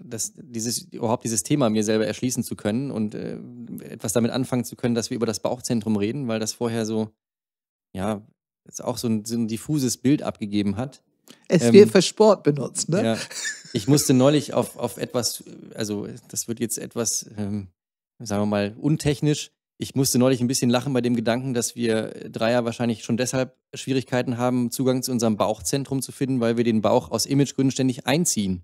C: das, dieses, überhaupt dieses Thema mir selber erschließen zu können und äh, etwas damit anfangen zu können, dass wir über das Bauchzentrum reden, weil das vorher so, ja, jetzt auch so ein, so ein diffuses Bild abgegeben hat. Es ähm, wird für
B: Sport benutzt,
C: ne? Ja. Ich musste neulich auf, auf etwas, also das wird jetzt etwas, ähm, sagen wir mal, untechnisch. Ich musste neulich ein bisschen lachen bei dem Gedanken, dass wir Dreier wahrscheinlich schon deshalb Schwierigkeiten haben, Zugang zu unserem Bauchzentrum zu finden, weil wir den Bauch aus Imagegründen ständig einziehen.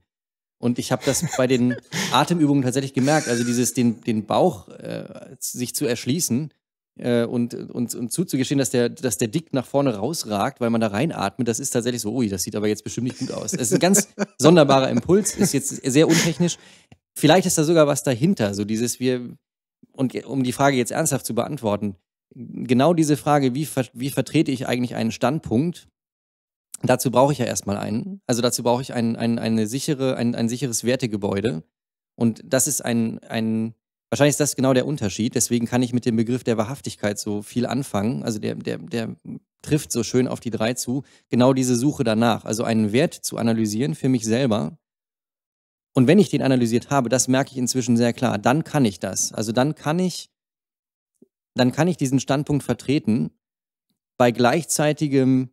C: Und ich habe das bei den Atemübungen tatsächlich gemerkt. Also dieses, den, den Bauch äh, sich zu erschließen äh, und, und, und zuzugestehen, dass der, dass der dick nach vorne rausragt, weil man da reinatmet, das ist tatsächlich so, ui, das sieht aber jetzt bestimmt nicht gut aus. Das ist ein ganz sonderbarer Impuls, ist jetzt sehr untechnisch. Vielleicht ist da sogar was dahinter, so dieses, wir, und um die Frage jetzt ernsthaft zu beantworten, genau diese Frage, wie, wie vertrete ich eigentlich einen Standpunkt, dazu brauche ich ja erstmal einen. Also dazu brauche ich ein, ein, eine sichere, ein, ein sicheres Wertegebäude. Und das ist ein, ein, wahrscheinlich ist das genau der Unterschied. Deswegen kann ich mit dem Begriff der Wahrhaftigkeit so viel anfangen. Also der, der, der trifft so schön auf die drei zu. Genau diese Suche danach. Also einen Wert zu analysieren für mich selber. Und wenn ich den analysiert habe, das merke ich inzwischen sehr klar, dann kann ich das. Also dann kann ich, dann kann ich diesen Standpunkt vertreten bei gleichzeitigem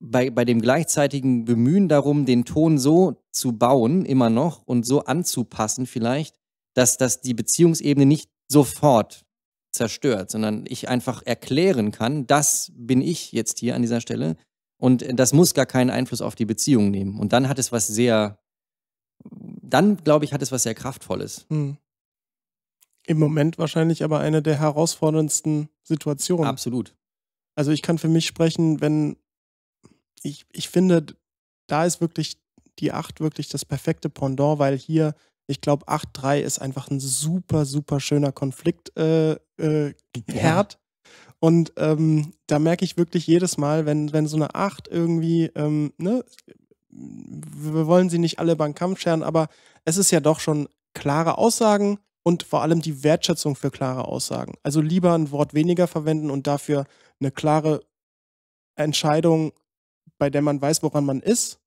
C: bei, bei dem gleichzeitigen Bemühen darum, den Ton so zu bauen, immer noch und so anzupassen, vielleicht, dass dass die Beziehungsebene nicht sofort zerstört, sondern ich einfach erklären kann, das bin ich jetzt hier an dieser Stelle und das muss gar keinen Einfluss auf die Beziehung nehmen. Und dann hat es was sehr, dann glaube ich, hat es was sehr Kraftvolles.
A: Hm. Im Moment wahrscheinlich aber eine der herausforderndsten Situationen. Absolut. Also ich kann für mich sprechen, wenn ich, ich finde, da ist wirklich die 8 wirklich das perfekte Pendant, weil hier, ich glaube, 8-3 ist einfach ein super, super schöner Konflikt äh, äh, ja. Und ähm, da merke ich wirklich jedes Mal, wenn, wenn so eine 8 irgendwie, ähm, ne, wir wollen sie nicht alle beim Kampf scheren, aber es ist ja doch schon klare Aussagen und vor allem die Wertschätzung für klare Aussagen. Also lieber ein Wort weniger verwenden und dafür eine klare Entscheidung bei der man weiß, woran man ist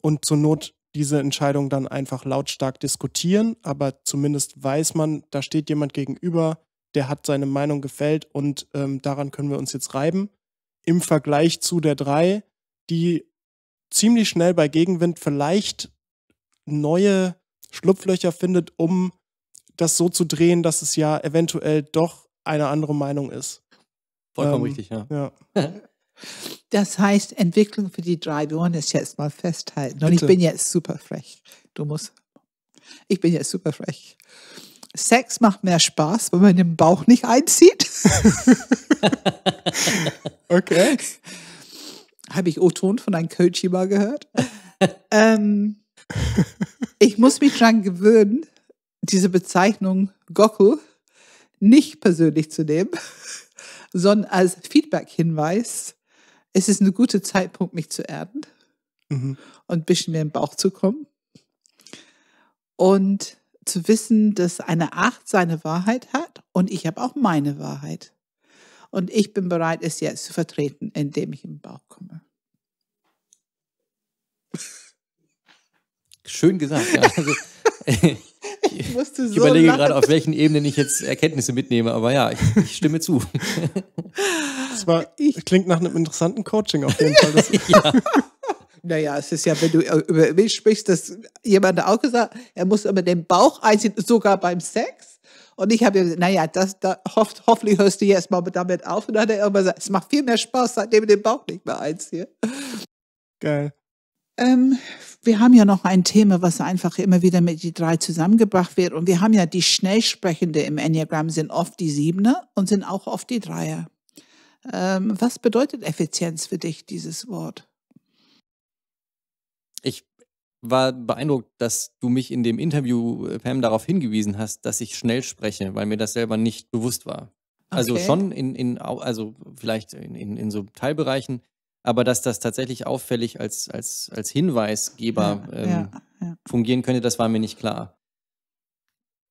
A: und zur Not diese Entscheidung dann einfach lautstark diskutieren, aber zumindest weiß man, da steht jemand gegenüber, der hat seine Meinung gefällt und ähm, daran können wir uns jetzt reiben. Im Vergleich zu der drei, die ziemlich schnell bei Gegenwind vielleicht neue Schlupflöcher findet, um das so zu drehen, dass es ja eventuell doch eine andere Meinung ist. Vollkommen ähm, richtig, ja. ja.
B: Das heißt, Entwicklung für die drei, wir wollen das jetzt mal festhalten. Bitte. Und ich bin jetzt super frech. Du musst. Ich bin jetzt super frech. Sex macht mehr Spaß, wenn man den Bauch nicht einzieht. okay. Habe ich O-Ton von einem Coach mal gehört. ähm, ich muss mich dran gewöhnen, diese Bezeichnung Goku nicht persönlich zu nehmen, sondern als Feedback-Hinweis es ist ein guter Zeitpunkt, mich zu erden mhm. und ein bisschen mehr im Bauch zu kommen. Und zu wissen, dass eine Acht seine Wahrheit hat und ich habe auch meine Wahrheit. Und ich bin bereit, es jetzt zu vertreten, indem ich im Bauch komme.
C: Schön gesagt. Ja. Also, Ich, so ich überlege lachen. gerade, auf welchen Ebenen ich jetzt Erkenntnisse mitnehme, aber ja, ich, ich stimme zu. Das war,
A: ich, klingt nach einem interessanten Coaching auf jeden Fall. ja.
B: Naja, es ist ja, wenn du äh, über mich sprichst, dass jemand auch gesagt, hat, er muss immer den Bauch einziehen, sogar beim Sex. Und ich habe ihm gesagt, naja, das, da, hoff, hoffentlich hörst du jetzt mal damit auf. Und dann hat er immer gesagt, es macht viel mehr Spaß, seitdem ich den Bauch nicht mehr einziehe. Geil. Ähm, wir haben ja noch ein Thema, was einfach immer wieder mit die drei zusammengebracht wird. Und wir haben ja die Schnellsprechende im Enneagramm sind oft die Siebener und sind auch oft die Dreier. Ähm, was bedeutet Effizienz für dich, dieses Wort?
C: Ich war beeindruckt, dass du mich in dem Interview, äh, Pam, darauf hingewiesen hast, dass ich schnell spreche, weil mir das selber nicht bewusst war. Also okay. Also schon in, in also vielleicht in, in, in so Teilbereichen, aber dass das tatsächlich auffällig als, als, als Hinweisgeber ja, ähm, ja, ja. fungieren könnte, das war mir nicht klar.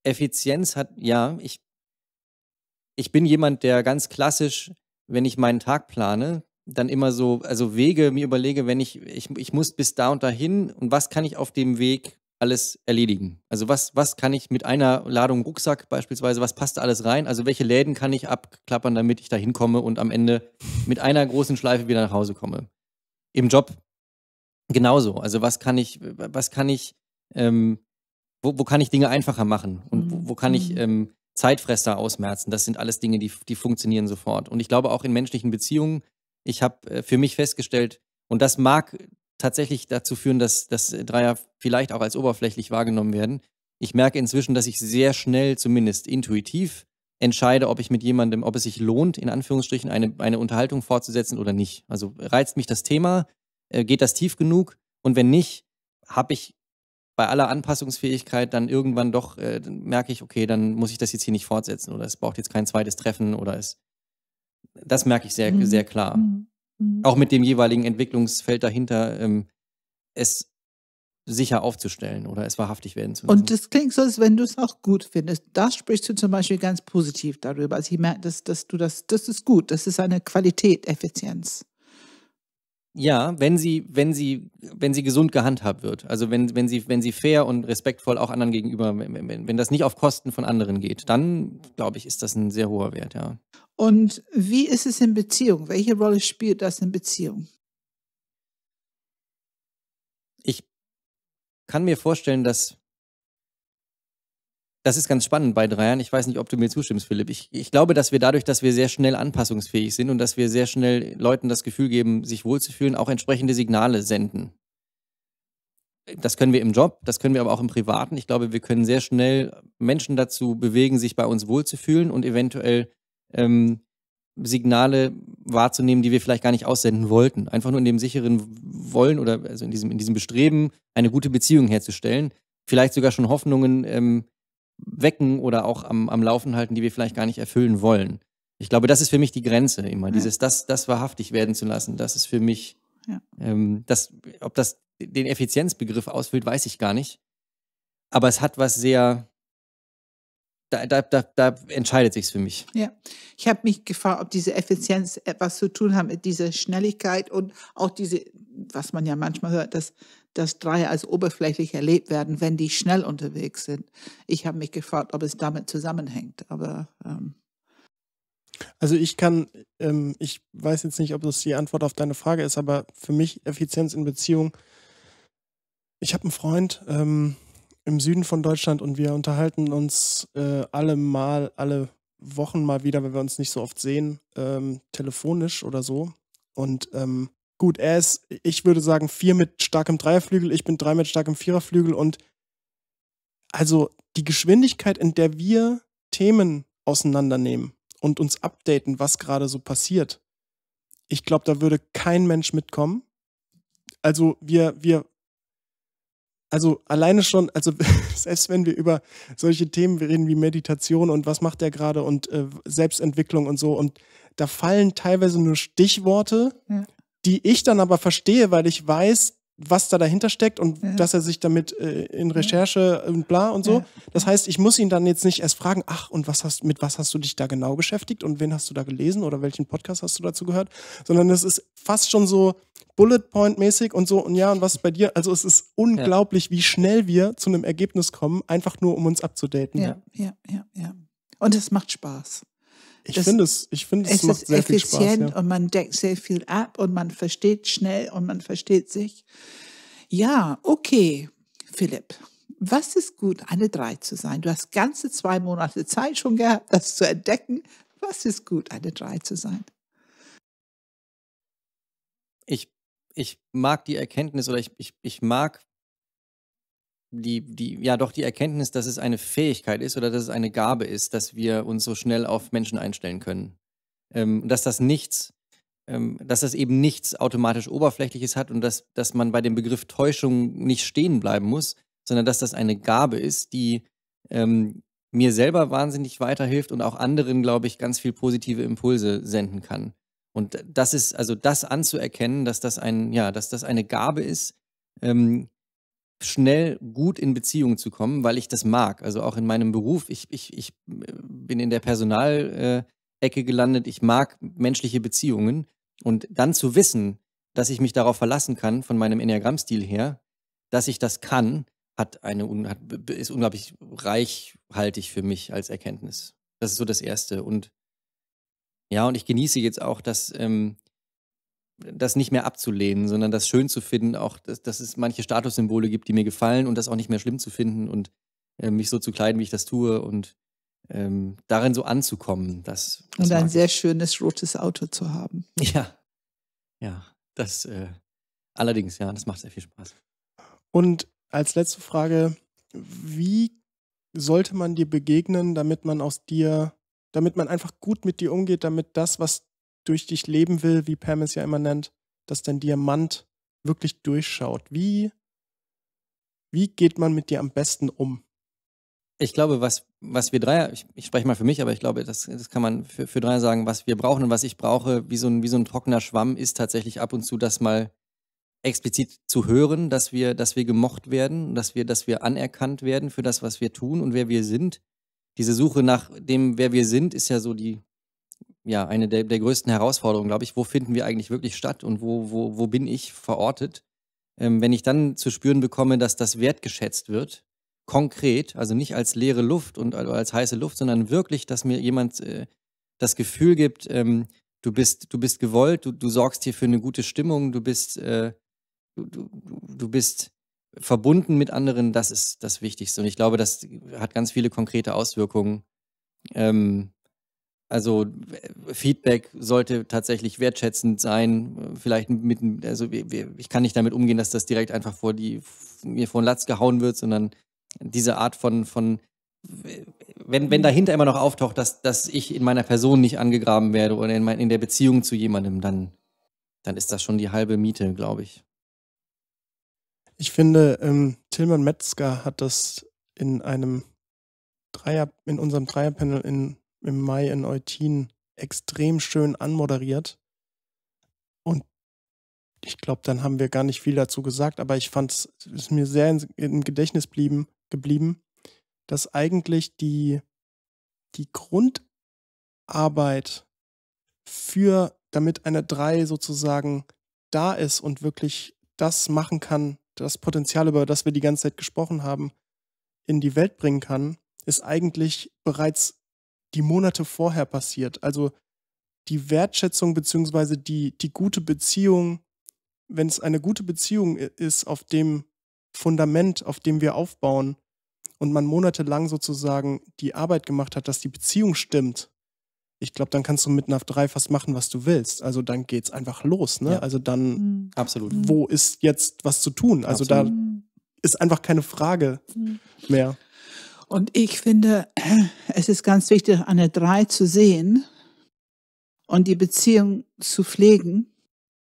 C: Effizienz hat, ja, ich, ich bin jemand, der ganz klassisch, wenn ich meinen Tag plane, dann immer so, also Wege mir überlege, wenn ich, ich, ich muss bis da und dahin und was kann ich auf dem Weg alles erledigen? Also was, was kann ich mit einer Ladung Rucksack beispielsweise, was passt da alles rein? Also welche Läden kann ich abklappern, damit ich da hinkomme und am Ende mit einer großen Schleife wieder nach Hause komme? Im Job genauso. Also was kann ich, was kann ich, ähm, wo, wo kann ich Dinge einfacher machen und wo, wo kann ich mhm. ähm, Zeitfresser ausmerzen? Das sind alles Dinge, die, die funktionieren sofort. Und ich glaube auch in menschlichen Beziehungen, ich habe äh, für mich festgestellt, und das mag tatsächlich dazu führen, dass, dass Dreier vielleicht auch als oberflächlich wahrgenommen werden. Ich merke inzwischen, dass ich sehr schnell, zumindest intuitiv, entscheide, ob ich mit jemandem, ob es sich lohnt, in Anführungsstrichen eine, eine Unterhaltung fortzusetzen oder nicht. Also reizt mich das Thema, äh, geht das tief genug und wenn nicht, habe ich bei aller Anpassungsfähigkeit dann irgendwann doch, äh, dann merke ich, okay, dann muss ich das jetzt hier nicht fortsetzen oder es braucht jetzt kein zweites Treffen oder es. Das merke ich sehr, mhm. sehr klar. Mhm. Mhm. auch mit dem jeweiligen Entwicklungsfeld dahinter, ähm, es sicher aufzustellen oder es wahrhaftig werden zu lassen. Und
B: das klingt so, als wenn du es auch gut findest. Da sprichst du zum Beispiel ganz positiv darüber. Also ich merke, dass, dass du das, das ist gut, das ist eine Qualität, Effizienz.
C: Ja, wenn sie, wenn sie, wenn sie gesund gehandhabt wird. Also wenn, wenn sie, wenn sie fair und respektvoll auch anderen gegenüber, wenn, wenn, wenn das nicht auf Kosten von anderen geht, dann glaube ich, ist das ein sehr hoher Wert, ja.
B: Und wie ist es in Beziehung? Welche Rolle spielt das in Beziehung?
C: Ich kann mir vorstellen, dass das ist ganz spannend bei Dreiern. Ich weiß nicht, ob du mir zustimmst, Philipp. Ich, ich glaube, dass wir dadurch, dass wir sehr schnell anpassungsfähig sind und dass wir sehr schnell Leuten das Gefühl geben, sich wohlzufühlen, auch entsprechende Signale senden. Das können wir im Job, das können wir aber auch im Privaten. Ich glaube, wir können sehr schnell Menschen dazu bewegen, sich bei uns wohlzufühlen und eventuell ähm, Signale wahrzunehmen, die wir vielleicht gar nicht aussenden wollten. Einfach nur in dem sicheren Wollen oder also in diesem, in diesem Bestreben, eine gute Beziehung herzustellen. Vielleicht sogar schon Hoffnungen ähm, wecken oder auch am, am Laufen halten, die wir vielleicht gar nicht erfüllen wollen. Ich glaube, das ist für mich die Grenze immer. Ja. Dieses, das, das wahrhaftig werden zu lassen, das ist für mich, ja. ähm, das, ob das den Effizienzbegriff ausfüllt, weiß ich gar nicht. Aber es hat was sehr da, da, da, da entscheidet sich's für mich.
B: Ja, ich habe mich gefragt, ob diese Effizienz etwas zu tun hat mit dieser Schnelligkeit und auch diese, was man ja manchmal hört, dass, dass Dreier als oberflächlich erlebt werden, wenn die schnell unterwegs sind. Ich habe mich gefragt, ob es damit
A: zusammenhängt, aber. Ähm also ich kann, ähm, ich weiß jetzt nicht, ob das die Antwort auf deine Frage ist, aber für mich Effizienz in Beziehung. Ich habe einen Freund, ähm, im Süden von Deutschland und wir unterhalten uns äh, alle mal, alle Wochen mal wieder, wenn wir uns nicht so oft sehen, ähm, telefonisch oder so. Und ähm, gut, er ist, ich würde sagen, vier mit starkem Dreierflügel, ich bin drei mit starkem Viererflügel und also die Geschwindigkeit, in der wir Themen auseinandernehmen und uns updaten, was gerade so passiert, ich glaube, da würde kein Mensch mitkommen. Also wir, wir also alleine schon, also selbst wenn wir über solche Themen reden wie Meditation und was macht der gerade und äh, Selbstentwicklung und so, und da fallen teilweise nur Stichworte, ja. die ich dann aber verstehe, weil ich weiß, was da dahinter steckt und ja. dass er sich damit äh, in Recherche und bla und so. Ja. Das heißt, ich muss ihn dann jetzt nicht erst fragen, ach, und was hast, mit was hast du dich da genau beschäftigt und wen hast du da gelesen oder welchen Podcast hast du dazu gehört, sondern es ist fast schon so Bullet Point mäßig und so und ja, und was ist bei dir? Also es ist unglaublich, ja. wie schnell wir zu einem Ergebnis kommen, einfach nur um uns abzudaten. Ja,
B: ja, ja, ja. Und es macht Spaß.
A: Ich finde es, ich finde es, es macht sehr viel Spaß. ja.
B: und man deckt sehr viel ab und man versteht schnell und man versteht sich. Ja, okay, Philipp. Was ist gut, eine drei zu sein? Du hast ganze zwei Monate Zeit schon gehabt, das zu entdecken. Was ist gut, eine drei zu sein?
C: Ich, ich mag die Erkenntnis oder ich, ich, ich mag die, die, ja doch die Erkenntnis, dass es eine Fähigkeit ist oder dass es eine Gabe ist, dass wir uns so schnell auf Menschen einstellen können. Ähm, dass das nichts, ähm, dass das eben nichts automatisch Oberflächliches hat und dass, dass man bei dem Begriff Täuschung nicht stehen bleiben muss, sondern dass das eine Gabe ist, die ähm, mir selber wahnsinnig weiterhilft und auch anderen, glaube ich, ganz viel positive Impulse senden kann. Und das ist, also das anzuerkennen, dass das ein, ja, dass das eine Gabe ist, ähm, schnell gut in Beziehungen zu kommen, weil ich das mag. Also auch in meinem Beruf. Ich, ich, ich äh, bin in der Personalecke äh, gelandet. Ich mag menschliche Beziehungen. Und dann zu wissen, dass ich mich darauf verlassen kann, von meinem Enneagrammstil her, dass ich das kann, hat eine, hat, ist unglaublich reichhaltig für mich als Erkenntnis. Das ist so das Erste. Und ja, und ich genieße jetzt auch, dass ähm, das nicht mehr abzulehnen, sondern das schön zu finden, auch dass, dass es manche Statussymbole gibt, die mir gefallen und das auch nicht mehr schlimm zu finden und äh, mich so zu kleiden, wie ich das tue und ähm, darin so anzukommen. Das,
B: das und ein sehr schönes rotes Auto zu haben. Ja,
C: ja, das äh, allerdings, ja, das macht sehr viel Spaß.
A: Und als letzte Frage, wie sollte man dir begegnen, damit man aus dir, damit man einfach gut mit dir umgeht, damit das, was durch dich leben will, wie Pam es ja immer nennt, dass dein Diamant wirklich durchschaut. Wie, wie geht man mit dir am besten um?
C: Ich glaube, was, was wir drei, ich, ich spreche mal für mich, aber ich glaube, das, das kann man für, für drei sagen, was wir brauchen und was ich brauche, wie so, ein, wie so ein trockener Schwamm, ist tatsächlich ab und zu das mal explizit zu hören, dass wir, dass wir gemocht werden, dass wir, dass wir anerkannt werden für das, was wir tun und wer wir sind. Diese Suche nach dem, wer wir sind, ist ja so die, ja, eine der, der größten Herausforderungen, glaube ich. Wo finden wir eigentlich wirklich statt und wo, wo, wo bin ich verortet? Ähm, wenn ich dann zu spüren bekomme, dass das wertgeschätzt wird, konkret, also nicht als leere Luft und als heiße Luft, sondern wirklich, dass mir jemand äh, das Gefühl gibt, ähm, du, bist, du bist gewollt, du, du sorgst hier für eine gute Stimmung, du bist, äh, du, du, du bist verbunden mit anderen, das ist das Wichtigste. Und ich glaube, das hat ganz viele konkrete Auswirkungen. Ähm, also äh, Feedback sollte tatsächlich wertschätzend sein. Äh, vielleicht mit, also ich kann nicht damit umgehen, dass das direkt einfach vor die mir vor den Latz gehauen wird, sondern diese Art von von wenn, wenn dahinter immer noch auftaucht, dass, dass ich in meiner Person nicht angegraben werde oder in, mein, in der Beziehung zu jemandem, dann, dann ist das schon die halbe Miete, glaube ich.
A: Ich finde, ähm, Tillmann Metzger hat das in einem Dreier, in unserem Dreierpanel in im Mai in Eutin extrem schön anmoderiert. Und ich glaube, dann haben wir gar nicht viel dazu gesagt, aber ich fand es mir sehr im Gedächtnis blieben, geblieben, dass eigentlich die, die Grundarbeit für, damit eine 3 sozusagen da ist und wirklich das machen kann, das Potenzial, über das wir die ganze Zeit gesprochen haben, in die Welt bringen kann, ist eigentlich bereits die Monate vorher passiert. Also die Wertschätzung beziehungsweise die, die gute Beziehung, wenn es eine gute Beziehung ist, auf dem Fundament, auf dem wir aufbauen und man monatelang sozusagen die Arbeit gemacht hat, dass die Beziehung stimmt, ich glaube, dann kannst du mit NAV 3 fast machen, was du willst. Also dann geht es einfach los, ne? Ja. Also dann mhm. absolut. Wo ist jetzt was zu tun? Also absolut. da ist einfach keine Frage mhm. mehr. Und ich finde, es ist ganz
B: wichtig, eine drei zu sehen und die Beziehung zu pflegen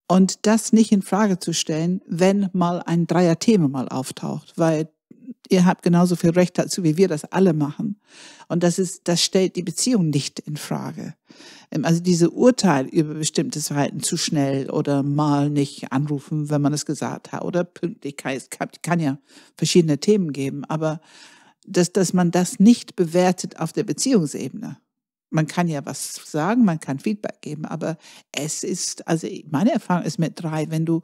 B: und das nicht in Frage zu stellen, wenn mal ein Dreier-Thema mal auftaucht, weil ihr habt genauso viel Recht dazu, wie wir das alle machen. Und das ist, das stellt die Beziehung nicht in Frage. Ähm, also diese Urteil über bestimmtes Verhalten zu schnell oder mal nicht anrufen, wenn man es gesagt hat oder Pünktlichkeit, kann ja verschiedene Themen geben, aber dass, dass man das nicht bewertet auf der Beziehungsebene. Man kann ja was sagen, man kann Feedback geben, aber es ist, also meine Erfahrung ist mit drei, wenn du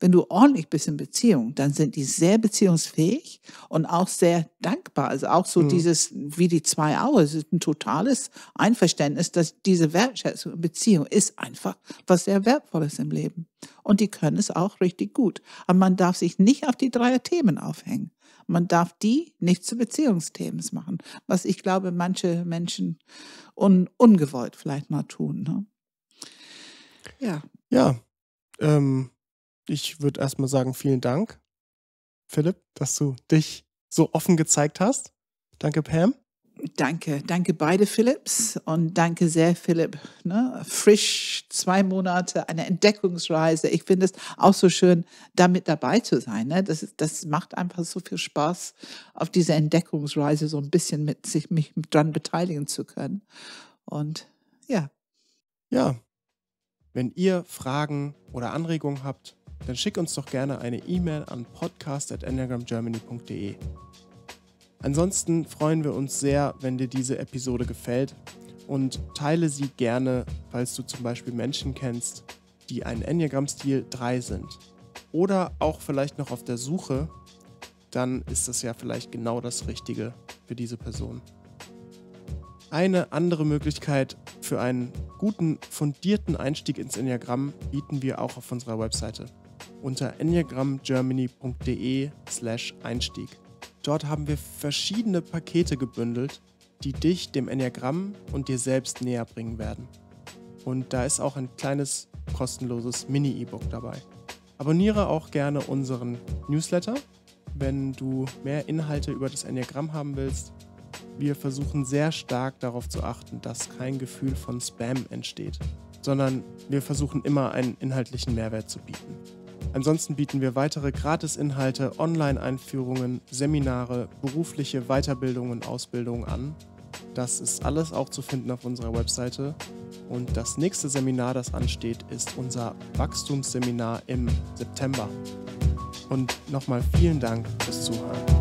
B: wenn du ordentlich bist in Beziehung, dann sind die sehr beziehungsfähig und auch sehr dankbar. Also auch so mhm. dieses, wie die zwei Auer, es ist ein totales Einverständnis, dass diese Wertschätzung, Beziehung ist einfach was sehr Wertvolles im Leben. Und die können es auch richtig gut. Aber man darf sich nicht auf die drei Themen aufhängen. Man darf die nicht zu Beziehungsthemen machen, was ich glaube, manche Menschen un ungewollt vielleicht mal tun. Ne? Ja.
A: Ja. Ähm, ich würde erstmal sagen, vielen Dank, Philipp, dass du dich so offen gezeigt hast. Danke, Pam. Danke, danke beide
B: Philips und danke sehr, Philipp. Ne? Frisch, zwei Monate, eine Entdeckungsreise. Ich finde es auch so schön, damit dabei zu sein. Ne? Das, das macht einfach so viel Spaß, auf dieser Entdeckungsreise so ein bisschen mit sich mich dran beteiligen zu können. Und ja.
A: Ja. Wenn ihr Fragen oder Anregungen habt, dann schick uns doch gerne eine E-Mail an podcast.enneagramgermany.de. Ansonsten freuen wir uns sehr, wenn dir diese Episode gefällt und teile sie gerne, falls du zum Beispiel Menschen kennst, die einen Enneagramm-Stil 3 sind. Oder auch vielleicht noch auf der Suche, dann ist das ja vielleicht genau das Richtige für diese Person. Eine andere Möglichkeit für einen guten, fundierten Einstieg ins Enneagramm bieten wir auch auf unserer Webseite unter enneagramgermany.de slash Einstieg. Dort haben wir verschiedene Pakete gebündelt, die dich dem Enneagramm und dir selbst näher bringen werden. Und da ist auch ein kleines kostenloses Mini-E-Book dabei. Abonniere auch gerne unseren Newsletter, wenn du mehr Inhalte über das Enneagramm haben willst. Wir versuchen sehr stark darauf zu achten, dass kein Gefühl von Spam entsteht, sondern wir versuchen immer einen inhaltlichen Mehrwert zu bieten. Ansonsten bieten wir weitere Gratisinhalte, Online-Einführungen, Seminare, berufliche Weiterbildungen und Ausbildungen an. Das ist alles auch zu finden auf unserer Webseite. Und das nächste Seminar, das ansteht, ist unser Wachstumsseminar im September. Und nochmal vielen Dank fürs Zuhören.